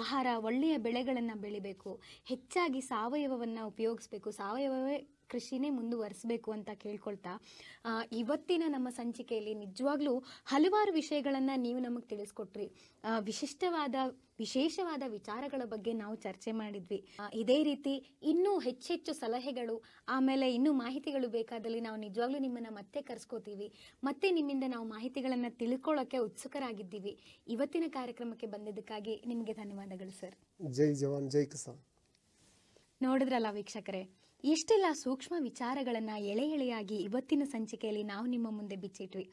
ಆಹಾರ ಒಳ್ಳೆಯ ಬೆಳೆಗಳನ್ನು ಬೆಳಿಬೇಕು ಹೆಚ್ಚಾಗಿ ಸಾವಯವವನ್ನು ಉಪಯೋಗಿಸ್ಬೇಕು ಸಾವಯವವೇ ಕೃಷಿನೇ ಮುಂದುವರಿಸಬೇಕು ಅಂತ ಕೇಳ್ಕೊಳ್ತಾ ಇವತ್ತಿನ ನಮ್ಮ ಸಂಚಿಕೆಯಲ್ಲಿ ನಿಜವಾಗ್ಲೂ ಹಲವಾರು ವಿಷಯಗಳನ್ನು ನೀವು ನಮಗೆ ತಿಳಿಸ್ಕೊಟ್ರಿ ವಿಶಿಷ್ಟವಾದ ವಿಶೇಷವಾದ ವಿಚಾರಗಳ ಬಗ್ಗೆ ನಾವು ಚರ್ಚೆ ಮಾಡಿದ್ವಿ ಇದೇ ರೀತಿ ಇನ್ನೂ ಹೆಚ್ಚೆಚ್ಚು ಸಲಹೆಗಳು ಆಮೇಲೆ ಇನ್ನೂ ಮಾಹಿತಿಗಳು ಬೇಕಾದಲ್ಲಿ ನಾವು ನಿಜವಾಗ್ಲೂ ನಿಮ್ಮನ್ನ ಮತ್ತೆ ಕರೆಸ್ಕೋತೀವಿ ಮತ್ತೆ ನಿಮ್ಮಿಂದ ನಾವು ಮಾಹಿತಿಗಳನ್ನ ತಿಳ್ಕೊಳ್ಳೋಕೆ ಉತ್ಸುಕರಾಗಿದ್ದೀವಿ ಇವತ್ತಿನ ಕಾರ್ಯಕ್ರಮಕ್ಕೆ ಬಂದಿದ್ದಕ್ಕಾಗಿ ನಿಮಗೆ ಧನ್ಯವಾದಗಳು ಸರ್ ಜೈ ಜವಾನ್ ಜೈ ಕಿಸಾನ್ ನೋಡಿದ್ರಲ್ಲ ವೀಕ್ಷಕರೇ ಇಷ್ಟೆಲ್ಲ ಸೂಕ್ಷ್ಮ ವಿಚಾರಗಳನ್ನು ಎಳೆ ಎಳೆಯಾಗಿ ಇವತ್ತಿನ ಸಂಚಿಕೆಯಲ್ಲಿ ನಾವು ನಿಮ್ಮ ಮುಂದೆ ಬಿಚ್ಚಿಟ್ವಿ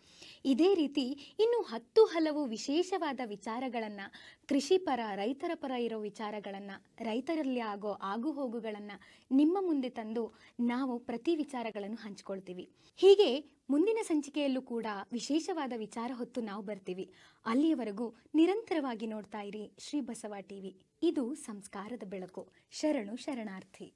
ಇದೇ ರೀತಿ ಇನ್ನು ಹತ್ತು ಹಲವು ವಿಶೇಷವಾದ ವಿಚಾರಗಳನ್ನು ಕೃಷಿ ಪರ ರೈತರ ಪರ ಇರೋ ವಿಚಾರಗಳನ್ನು ರೈತರಲ್ಲಿ ಆಗೋ ಹೋಗುಗಳನ್ನು ನಿಮ್ಮ ಮುಂದೆ ತಂದು ನಾವು ಪ್ರತಿ ವಿಚಾರಗಳನ್ನು ಹಂಚ್ಕೊಳ್ತೀವಿ ಹೀಗೆ ಮುಂದಿನ ಸಂಚಿಕೆಯಲ್ಲೂ ಕೂಡ ವಿಶೇಷವಾದ ವಿಚಾರ ಹೊತ್ತು ನಾವು ಬರ್ತೀವಿ ಅಲ್ಲಿಯವರೆಗೂ ನಿರಂತರವಾಗಿ ನೋಡ್ತಾ ಇರಿ ಶ್ರೀ ಬಸವ ಟಿವಿ ಇದು ಸಂಸ್ಕಾರದ ಬೆಳಕು ಶರಣು ಶರಣಾರ್ಥಿ